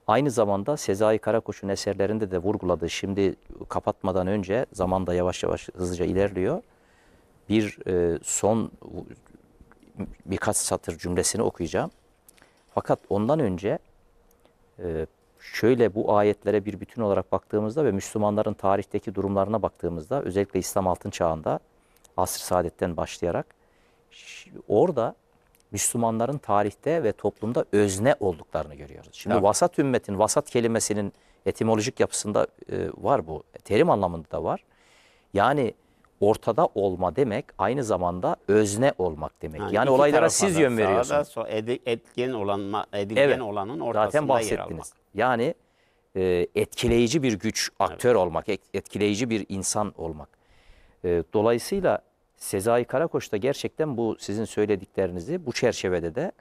Aynı zamanda Sezai Karakoç'un eserlerinde de vurguladığı şimdi kapatmadan önce zaman da yavaş yavaş hızlıca ilerliyor. Bir e, son birkaç satır cümlesini okuyacağım. Fakat ondan önce e, şöyle bu ayetlere bir bütün olarak baktığımızda ve Müslümanların tarihteki durumlarına baktığımızda özellikle İslam altın çağında asr saadetten başlayarak orada Müslümanların tarihte ve toplumda özne olduklarını görüyoruz. Şimdi evet. vasat ümmetin, vasat kelimesinin etimolojik yapısında e, var bu. Terim anlamında da var. Yani ortada olma demek aynı zamanda özne olmak demek. Yani, yani olaylara siz yön veriyorsunuz. Sağda, etken olanma, edilgen evet, olanın ortasında zaten bahsettiniz. yer almak. Yani e, etkileyici bir güç, aktör evet. olmak, etkileyici bir insan olmak. E, dolayısıyla Sezai Karakoç da gerçekten bu sizin söylediklerinizi bu çerçevede de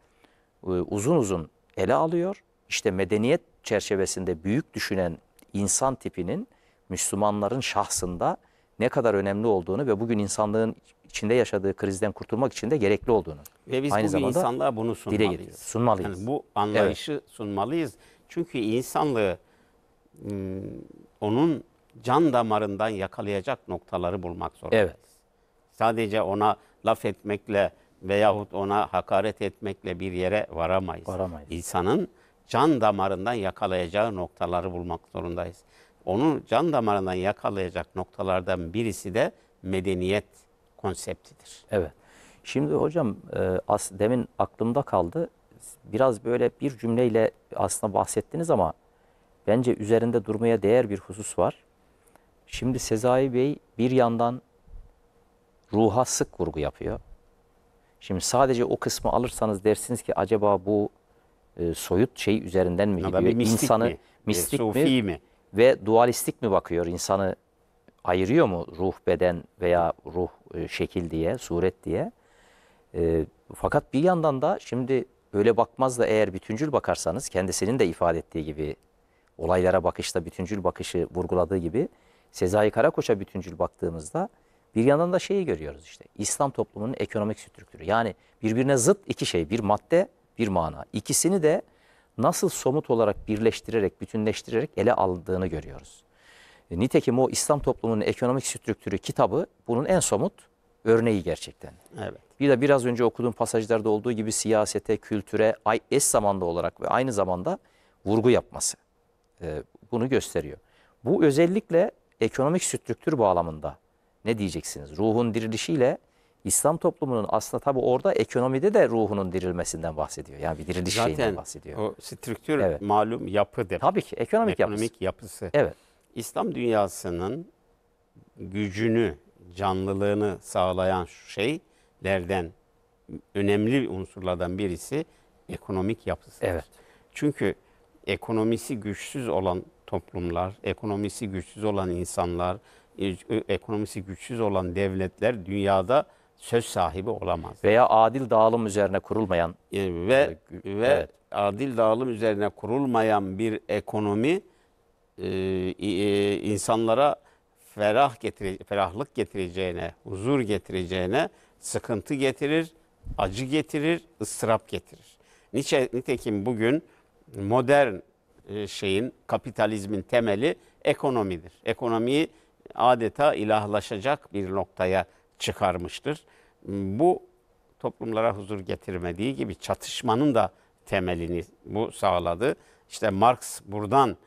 e, uzun uzun ele alıyor. İşte medeniyet çerçevesinde büyük düşünen insan tipinin Müslümanların şahsında ne kadar önemli olduğunu ve bugün insanlığın içinde yaşadığı krizden kurtulmak için de gerekli olduğunu. Ve biz aynı bugün insanlığa bunu sunmalıyız. Dile sunmalıyız. Yani bu anlayışı evet. sunmalıyız. Çünkü insanlığı onun can damarından yakalayacak noktaları bulmak zorundayız. Evet. Sadece ona laf etmekle veyahut ona hakaret etmekle bir yere varamayız. varamayız. İnsanın can damarından yakalayacağı noktaları bulmak zorundayız onu can damarından yakalayacak noktalardan birisi de medeniyet konseptidir. Evet. Şimdi hocam e, as, demin aklımda kaldı. Biraz böyle bir cümleyle aslında bahsettiniz ama bence üzerinde durmaya değer bir husus var. Şimdi Sezai Bey bir yandan ruha sık vurgu yapıyor. Şimdi sadece o kısmı alırsanız dersiniz ki acaba bu e, soyut şey üzerinden mi gidiyor? Mistik İnsanı mi? mistik e, sufi mi? mi? ve dualistik mi bakıyor insanı ayırıyor mu ruh beden veya ruh e, şekil diye, suret diye. E, fakat bir yandan da şimdi öyle bakmaz da eğer bütüncül bakarsanız kendisinin de ifade ettiği gibi olaylara bakışta bütüncül bakışı vurguladığı gibi Sezai Karakoç'a bütüncül baktığımızda bir yandan da şeyi görüyoruz işte İslam toplumunun ekonomik strüktürü. Yani birbirine zıt iki şey bir madde bir mana. İkisini de nasıl somut olarak birleştirerek, bütünleştirerek ele aldığını görüyoruz. E, nitekim o İslam toplumunun ekonomik strüktürü kitabı bunun en somut örneği gerçekten. Evet. Bir de biraz önce okuduğum pasajlarda olduğu gibi siyasete, kültüre eş zamanda olarak ve aynı zamanda vurgu yapması e, bunu gösteriyor. Bu özellikle ekonomik strüktür bağlamında ne diyeceksiniz? Ruhun dirilişiyle İslam toplumunun aslında tabi orada ekonomide de ruhunun dirilmesinden bahsediyor. Yani bir diriliş Zaten şeyinden bahsediyor. o strüktür evet. malum yapı demek. Tabii ki ekonomik, ekonomik yapısı. yapısı. Evet. İslam dünyasının gücünü, canlılığını sağlayan şeylerden önemli unsurlardan birisi ekonomik yapısı. Evet. Çünkü ekonomisi güçsüz olan toplumlar, ekonomisi güçsüz olan insanlar, e, ekonomisi güçsüz olan devletler dünyada söz sahibi olamaz. Veya adil dağılım üzerine kurulmayan e, ve e, ve evet. adil dağılım üzerine kurulmayan bir ekonomi e, e, insanlara ferah getire, ferahlık getireceğine, huzur getireceğine sıkıntı getirir, acı getirir, ıstırap getirir. Niçe, nitekim bugün modern e, şeyin, kapitalizmin temeli ekonomidir. Ekonomiyi adeta ilahlaşacak bir noktaya çıkarmıştır. Bu toplumlara huzur getirmediği gibi çatışmanın da temelini bu sağladı. İşte Marx buradan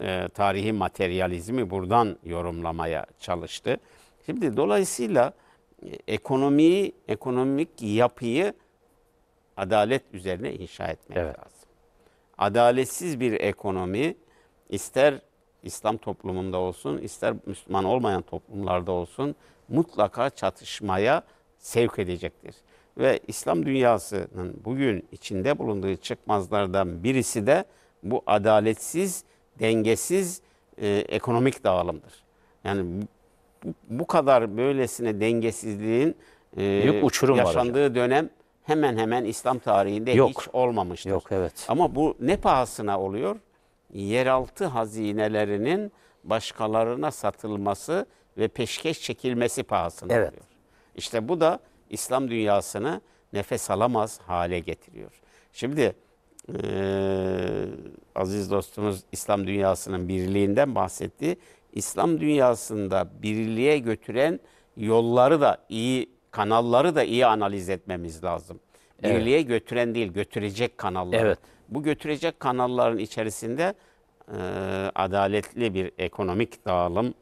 e, tarihi materyalizmi buradan yorumlamaya çalıştı. Şimdi dolayısıyla e, ekonomiyi, ekonomik yapıyı adalet üzerine inşa etmek evet. lazım. Adaletsiz bir ekonomi ister İslam toplumunda olsun, ister Müslüman olmayan toplumlarda olsun mutlaka çatışmaya sevk edecektir. Ve İslam dünyasının bugün içinde bulunduğu çıkmazlardan birisi de bu adaletsiz, dengesiz e, ekonomik dağılımdır. Yani bu, bu kadar böylesine dengesizliğin e, Büyük uçurum yaşandığı var dönem hemen hemen İslam tarihinde Yok. hiç olmamıştır. Yok evet. Ama bu ne pahasına oluyor? Yeraltı hazinelerinin başkalarına satılması ve peşkeş çekilmesi pahasına evet. oluyor. İşte bu da İslam dünyasını nefes alamaz hale getiriyor. Şimdi e, aziz dostumuz İslam dünyasının birliğinden bahsetti. İslam dünyasında birliğe götüren yolları da iyi, kanalları da iyi analiz etmemiz lazım. Evet. götüren değil, götürecek kanallar. Evet. Bu götürecek kanalların içerisinde e, adaletli bir ekonomik dağılım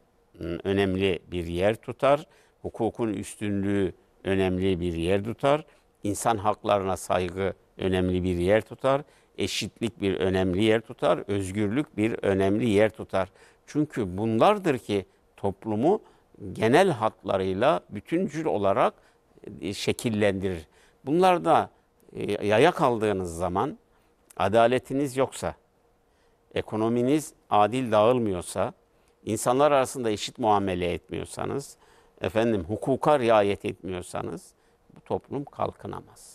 önemli bir yer tutar. Hukukun üstünlüğü önemli bir yer tutar. İnsan haklarına saygı önemli bir yer tutar. Eşitlik bir önemli yer tutar. Özgürlük bir önemli yer tutar. Çünkü bunlardır ki toplumu genel hatlarıyla bütüncül olarak e, şekillendirir. Bunlarda e, yaya kaldığınız zaman adaletiniz yoksa, ekonominiz adil dağılmıyorsa, insanlar arasında eşit muamele etmiyorsanız, efendim hukuka riayet etmiyorsanız bu toplum kalkınamaz.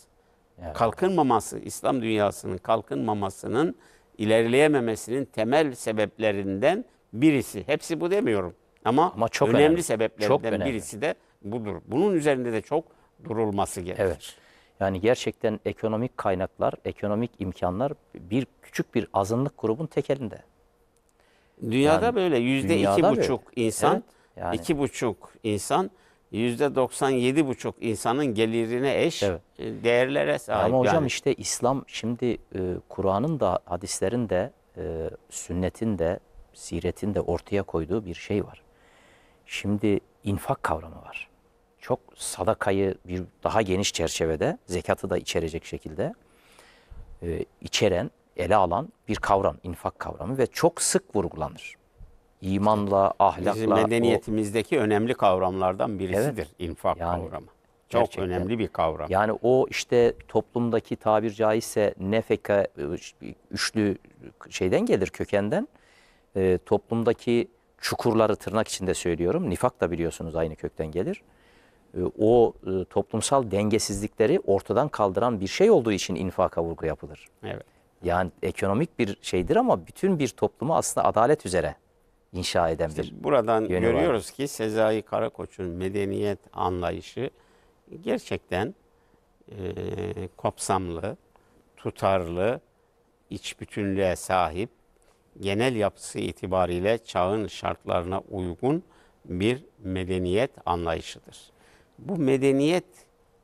Evet. Kalkınmaması, İslam dünyasının kalkınmamasının ilerleyememesinin temel sebeplerinden birisi. Hepsi bu demiyorum ama, ama çok önemli, önemli sebeplerden çok önemli. birisi de budur. Bunun üzerinde de çok durulması gerekir. Evet. Yani gerçekten ekonomik kaynaklar, ekonomik imkanlar bir küçük bir azınlık grubun tek elinde. Dünyada yani, böyle yüzde iki buçuk insan, iki buçuk insan yüzde doksan yedi buçuk insanın gelirine eş evet. E, değerlere sahip. Ama yani. hocam işte İslam şimdi e, Kur'an'ın da hadislerin de e, sünnetin de siretin de ortaya koyduğu bir şey var. Şimdi infak kavramı var. Çok sadakayı bir daha geniş çerçevede zekatı da içerecek şekilde e, içeren ele alan bir kavram, infak kavramı ve çok sık vurgulanır. İmanla, ahlakla. Bizim medeniyetimizdeki o, önemli kavramlardan birisidir evet, infak yani, kavramı. Çok gerçekten. önemli bir kavram. Yani o işte toplumdaki tabir caizse nefeka e, üçlü şeyden gelir kökenden. E, toplumdaki çukurları tırnak içinde söylüyorum. Nifak da biliyorsunuz aynı kökten gelir. E, o e, toplumsal dengesizlikleri ortadan kaldıran bir şey olduğu için infaka vurgu yapılır. Evet. Yani ekonomik bir şeydir ama bütün bir toplumu aslında adalet üzere inşa eden işte bir Buradan görüyoruz var. ki Sezai Karakoç'un medeniyet anlayışı gerçekten e, kapsamlı, tutarlı, iç bütünlüğe sahip, genel yapısı itibariyle çağın şartlarına uygun bir medeniyet anlayışıdır. Bu medeniyet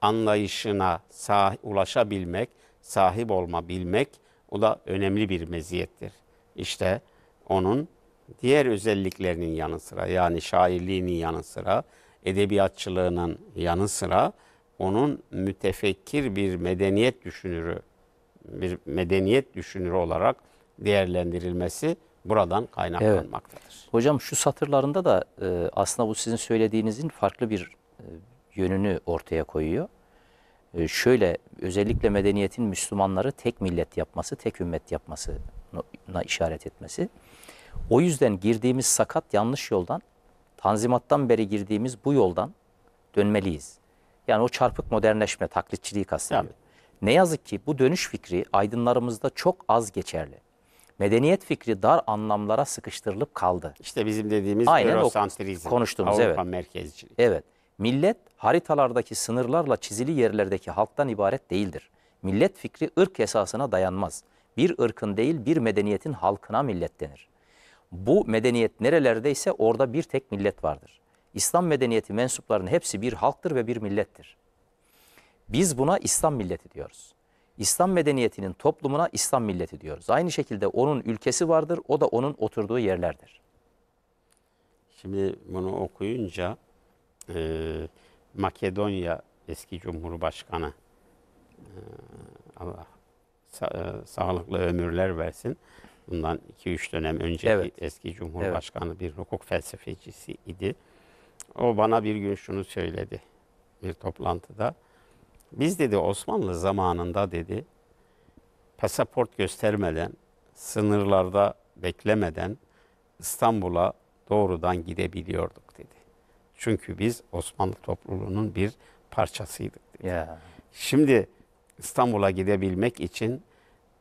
anlayışına sah ulaşabilmek, sahip olma bilmek bu da önemli bir meziyettir. İşte onun diğer özelliklerinin yanı sıra yani şairliğinin yanı sıra edebiyatçılığının yanı sıra onun mütefekkir bir medeniyet düşünürü bir medeniyet düşünürü olarak değerlendirilmesi buradan kaynaklanmaktadır. Evet. Hocam şu satırlarında da e, aslında bu sizin söylediğinizin farklı bir e, yönünü ortaya koyuyor. Ee, şöyle özellikle medeniyetin Müslümanları tek millet yapması, tek ümmet yapmasına işaret etmesi. O yüzden girdiğimiz sakat yanlış yoldan, Tanzimat'tan beri girdiğimiz bu yoldan dönmeliyiz. Yani o çarpık modernleşme, taklitçiliği kastediyor. Evet. Ne yazık ki bu dönüş fikri aydınlarımızda çok az geçerli. Medeniyet fikri dar anlamlara sıkıştırılıp kaldı. İşte bizim dediğimiz Aynen Eurosantrizm. Konuştuğumuz Avrupa evet. merkezcilik. Evet. Millet haritalardaki sınırlarla çizili yerlerdeki halktan ibaret değildir. Millet fikri ırk esasına dayanmaz. Bir ırkın değil bir medeniyetin halkına millet denir. Bu medeniyet nerelerdeyse orada bir tek millet vardır. İslam medeniyeti mensuplarının hepsi bir halktır ve bir millettir. Biz buna İslam milleti diyoruz. İslam medeniyetinin toplumuna İslam milleti diyoruz. Aynı şekilde onun ülkesi vardır, o da onun oturduğu yerlerdir. Şimdi bunu okuyunca e, Makedonya eski Cumhurbaşkanı Allah sa- sağlıklı ömürler versin. Bundan 2-3 dönem önce evet. eski Cumhurbaşkanı evet. bir hukuk felsefecisi idi. O bana bir gün şunu söyledi bir toplantıda. Biz dedi Osmanlı zamanında dedi pasaport göstermeden, sınırlarda beklemeden İstanbul'a doğrudan gidebiliyorduk dedi. Çünkü biz Osmanlı topluluğunun bir parçasıydık. Dedi. Yeah. Şimdi İstanbul'a gidebilmek için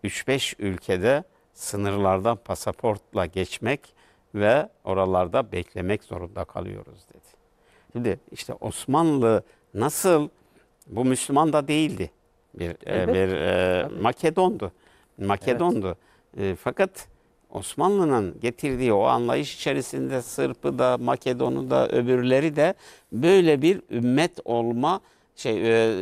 3-5 ülkede sınırlardan pasaportla geçmek ve oralarda beklemek zorunda kalıyoruz dedi. Şimdi işte Osmanlı nasıl bu Müslüman da değildi. Bir, evet. bir e, Makedondu. Makedondu. Evet. E, fakat Osmanlı'nın getirdiği o anlayış içerisinde Sırp'ı da, Makedon'u da, öbürleri de böyle bir ümmet olma, şey,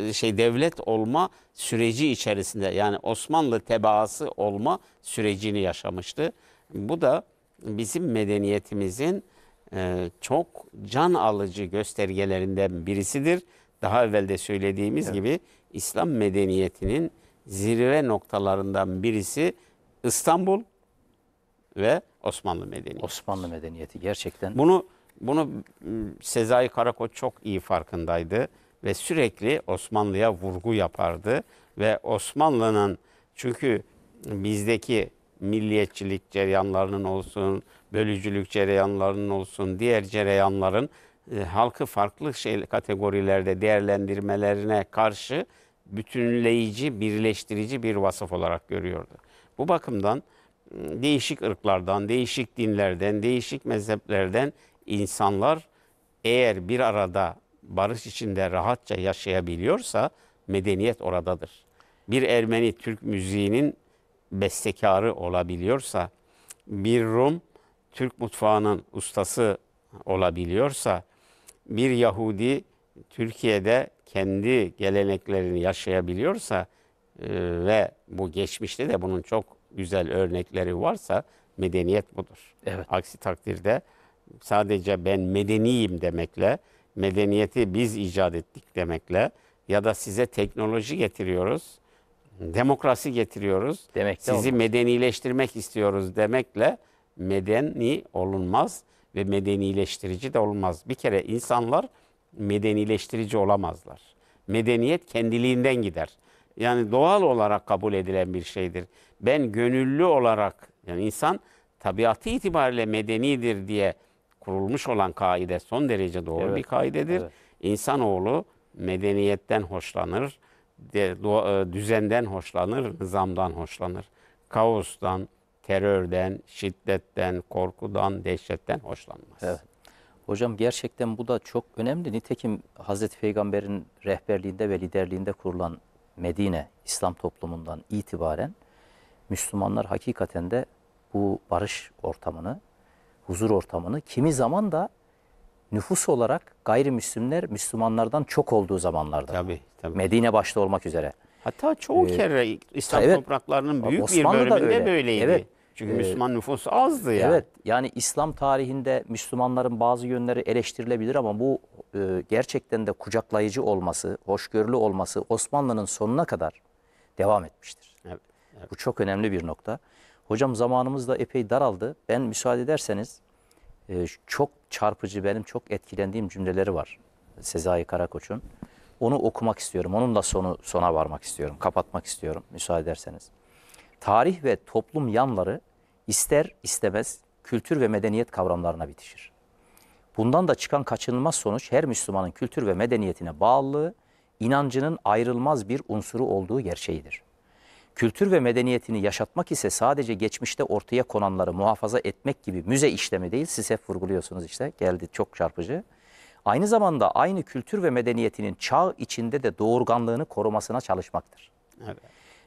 e, şey devlet olma süreci içerisinde yani Osmanlı tebaası olma sürecini yaşamıştı. Bu da bizim medeniyetimizin e, çok can alıcı göstergelerinden birisidir. Daha evvel de söylediğimiz evet. gibi İslam medeniyetinin zirve noktalarından birisi İstanbul ve Osmanlı medeniyeti. Osmanlı medeniyeti gerçekten. Bunu bunu ıı, Sezai Karakoç çok iyi farkındaydı ve sürekli Osmanlı'ya vurgu yapardı ve Osmanlı'nın çünkü bizdeki milliyetçilik cereyanlarının olsun, bölücülük cereyanlarının olsun, diğer cereyanların ıı, halkı farklı şey kategorilerde değerlendirmelerine karşı bütünleyici, birleştirici bir vasıf olarak görüyordu. Bu bakımdan değişik ırklardan, değişik dinlerden, değişik mezheplerden insanlar eğer bir arada barış içinde rahatça yaşayabiliyorsa medeniyet oradadır. Bir Ermeni Türk müziğinin bestekarı olabiliyorsa, bir Rum Türk mutfağının ustası olabiliyorsa, bir Yahudi Türkiye'de kendi geleneklerini yaşayabiliyorsa e, ve bu geçmişte de bunun çok güzel örnekleri varsa medeniyet budur. Evet. Aksi takdirde sadece ben medeniyim demekle, medeniyeti biz icat ettik demekle ya da size teknoloji getiriyoruz, demokrasi getiriyoruz, Demek de sizi olmaz. medenileştirmek istiyoruz demekle medeni olunmaz ve medenileştirici de olmaz. Bir kere insanlar medenileştirici olamazlar. Medeniyet kendiliğinden gider yani doğal olarak kabul edilen bir şeydir. Ben gönüllü olarak yani insan tabiatı itibariyle medenidir diye kurulmuş olan kaide son derece doğru evet. bir kaidedir. Evet. İnsanoğlu medeniyetten hoşlanır, e, düzenden hoşlanır, nizamdan hoşlanır. Kaostan, terörden, şiddetten, korkudan, dehşetten hoşlanmaz. Evet. Hocam gerçekten bu da çok önemli. Nitekim Hazreti Peygamber'in rehberliğinde ve liderliğinde kurulan Medine İslam toplumundan itibaren Müslümanlar hakikaten de bu barış ortamını, huzur ortamını kimi zaman da nüfus olarak gayrimüslimler Müslümanlardan çok olduğu zamanlarda. Tabii, tabii. Medine başta olmak üzere. Hatta çoğu ee, kere İslam evet, topraklarının büyük Osmanlı bir bölümünde öyle. böyleydi. Evet, çünkü ee, nüfus azdı ya. Evet yani İslam tarihinde Müslümanların bazı yönleri eleştirilebilir ama bu e, gerçekten de kucaklayıcı olması, hoşgörülü olması Osmanlı'nın sonuna kadar devam etmiştir. Evet, evet. Bu çok önemli bir nokta. Hocam zamanımız da epey daraldı. Ben müsaade ederseniz e, çok çarpıcı benim çok etkilendiğim cümleleri var Sezai Karakoç'un. Onu okumak istiyorum. Onunla sonu sona varmak istiyorum. Kapatmak istiyorum müsaade ederseniz tarih ve toplum yanları ister istemez kültür ve medeniyet kavramlarına bitişir. Bundan da çıkan kaçınılmaz sonuç her Müslümanın kültür ve medeniyetine bağlılığı, inancının ayrılmaz bir unsuru olduğu gerçeğidir. Kültür ve medeniyetini yaşatmak ise sadece geçmişte ortaya konanları muhafaza etmek gibi müze işlemi değil, siz hep vurguluyorsunuz işte, geldi çok çarpıcı. Aynı zamanda aynı kültür ve medeniyetinin çağ içinde de doğurganlığını korumasına çalışmaktır. Evet.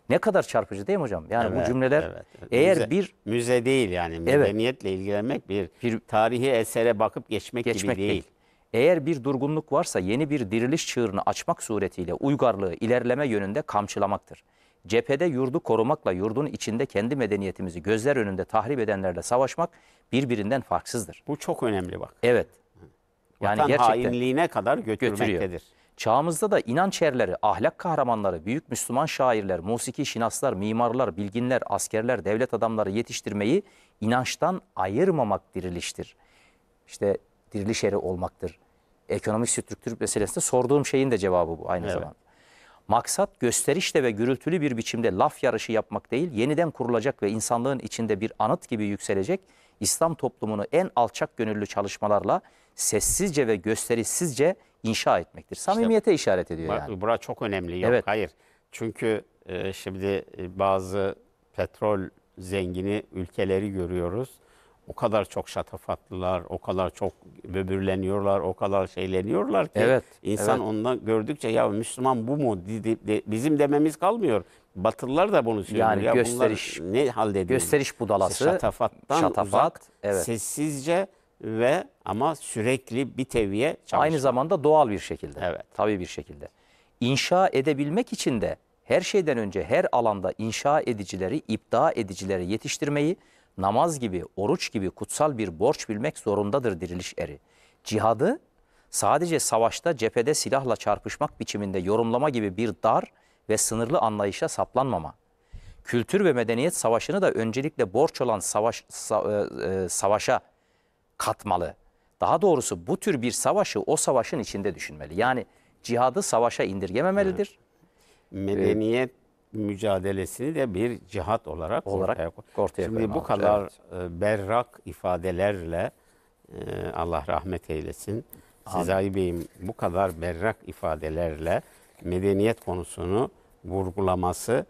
Ne kadar çarpıcı değil mi hocam? Yani evet, bu cümleler evet, evet. eğer müze, bir... Müze değil yani medeniyetle evet, ilgilenmek bir, bir tarihi esere bakıp geçmek, geçmek gibi değil. değil. Eğer bir durgunluk varsa yeni bir diriliş çığırını açmak suretiyle uygarlığı ilerleme yönünde kamçılamaktır. Cephede yurdu korumakla yurdun içinde kendi medeniyetimizi gözler önünde tahrip edenlerle savaşmak birbirinden farksızdır. Bu çok önemli bak. Evet. Yani Vatan gerçekten hainliğine kadar götürmektedir. Götürüyor. Çağımızda da inanç erleri, ahlak kahramanları, büyük Müslüman şairler, musiki şinaslar, mimarlar, bilginler, askerler, devlet adamları yetiştirmeyi inançtan ayırmamak diriliştir. İşte diriliş eri olmaktır. Ekonomik strüktür meselesinde sorduğum şeyin de cevabı bu aynı evet. zamanda. Maksat gösterişle ve gürültülü bir biçimde laf yarışı yapmak değil, yeniden kurulacak ve insanlığın içinde bir anıt gibi yükselecek İslam toplumunu en alçak gönüllü çalışmalarla sessizce ve gösterişsizce inşa etmektir. Samimiyete işte, işaret ediyor bura, yani. Burası çok önemli. Yok, evet. Hayır. Çünkü e, şimdi e, bazı petrol zengini ülkeleri görüyoruz. O kadar çok şatafatlılar, o kadar çok böbürleniyorlar, o kadar şeyleniyorlar ki evet, insan evet. ondan gördükçe ya Müslüman bu mu bizim dememiz kalmıyor. Batılılar da bunu söylüyor. Yani ya gösteriş, ne halde değil? Gösteriş budalası, şatafattan şatafat, uzak, evet. sessizce ve ama sürekli bir teviye çalışma. Aynı zamanda doğal bir şekilde. Evet. Tabii bir şekilde. İnşa edebilmek için de her şeyden önce her alanda inşa edicileri, ipda edicileri yetiştirmeyi namaz gibi, oruç gibi kutsal bir borç bilmek zorundadır diriliş eri. Cihadı sadece savaşta cephede silahla çarpışmak biçiminde yorumlama gibi bir dar ve sınırlı anlayışa saplanmama. Kültür ve medeniyet savaşını da öncelikle borç olan savaş, sa, e, e savaşa katmalı. Daha doğrusu bu tür bir savaşı o savaşın içinde düşünmeli. Yani cihadı savaşa indirgememelidir. Medeniyet ee, mücadelesini de bir cihat olarak, olarak ortaya, koy. ortaya Şimdi bu kadar evet. E, berrak ifadelerle e, Allah rahmet eylesin. Abi. Bey'im bu kadar berrak ifadelerle medeniyet konusunu vurgulaması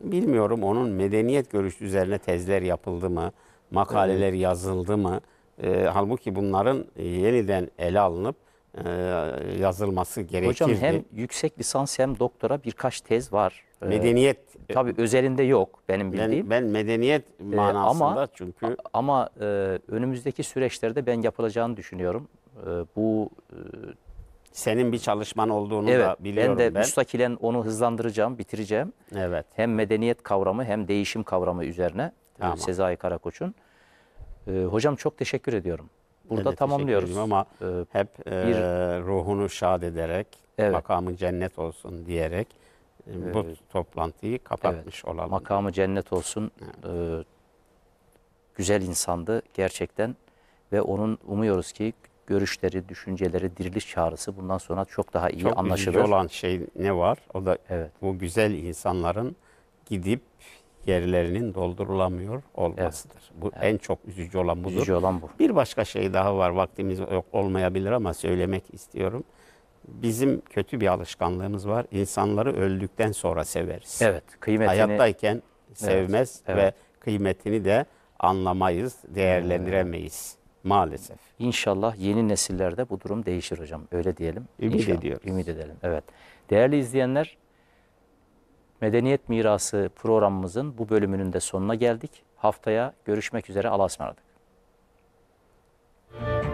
bilmiyorum onun medeniyet görüşü üzerine tezler yapıldı mı, makaleler evet. yazıldı mı? E, halbuki bunların yeniden ele alınıp e, yazılması gerekirdi. Hocam hem yüksek lisans hem doktora birkaç tez var. Ee, medeniyet. Ee, tabii özelinde yok benim bildiğim. Ben, ben medeniyet manasında ee, ama, çünkü. Ama e, önümüzdeki süreçlerde ben yapılacağını düşünüyorum. E, bu e, senin bir çalışman olduğunu evet, da biliyorum ben. De ben müstakilen onu hızlandıracağım, bitireceğim. Evet. Hem medeniyet kavramı hem değişim kavramı üzerine e, tamam. Sezai Karakoç'un. E, hocam çok teşekkür ediyorum. Burada evet, tamamlıyoruz. Ama e, hep e, bir, ruhunu şad ederek, evet. makamı cennet olsun diyerek e, ee, bu evet. toplantıyı kapatmış evet. olalım. Makamı cennet olsun. Evet. E, güzel insandı gerçekten ve onun umuyoruz ki görüşleri, düşünceleri, diriliş çağrısı bundan sonra çok daha iyi çok anlaşılır. Çok olan şey ne var? O da evet. bu güzel insanların gidip yerlerinin doldurulamıyor olmasıdır. Evet. Bu evet. en çok üzücü olan budur. Üzücü olan bu. Bir başka şey daha var. Vaktimiz yok, olmayabilir ama söylemek istiyorum. Bizim kötü bir alışkanlığımız var. İnsanları öldükten sonra severiz. Evet, kıymetini hayattayken sevmez evet, evet. ve kıymetini de anlamayız, değerlendiremeyiz maalesef. İnşallah yeni nesillerde bu durum değişir hocam. Öyle diyelim. Ümit İnşallah. ediyoruz. Ümit edelim. Evet. Değerli izleyenler Medeniyet Mirası programımızın bu bölümünün de sonuna geldik. Haftaya görüşmek üzere. Allah'a ısmarladık.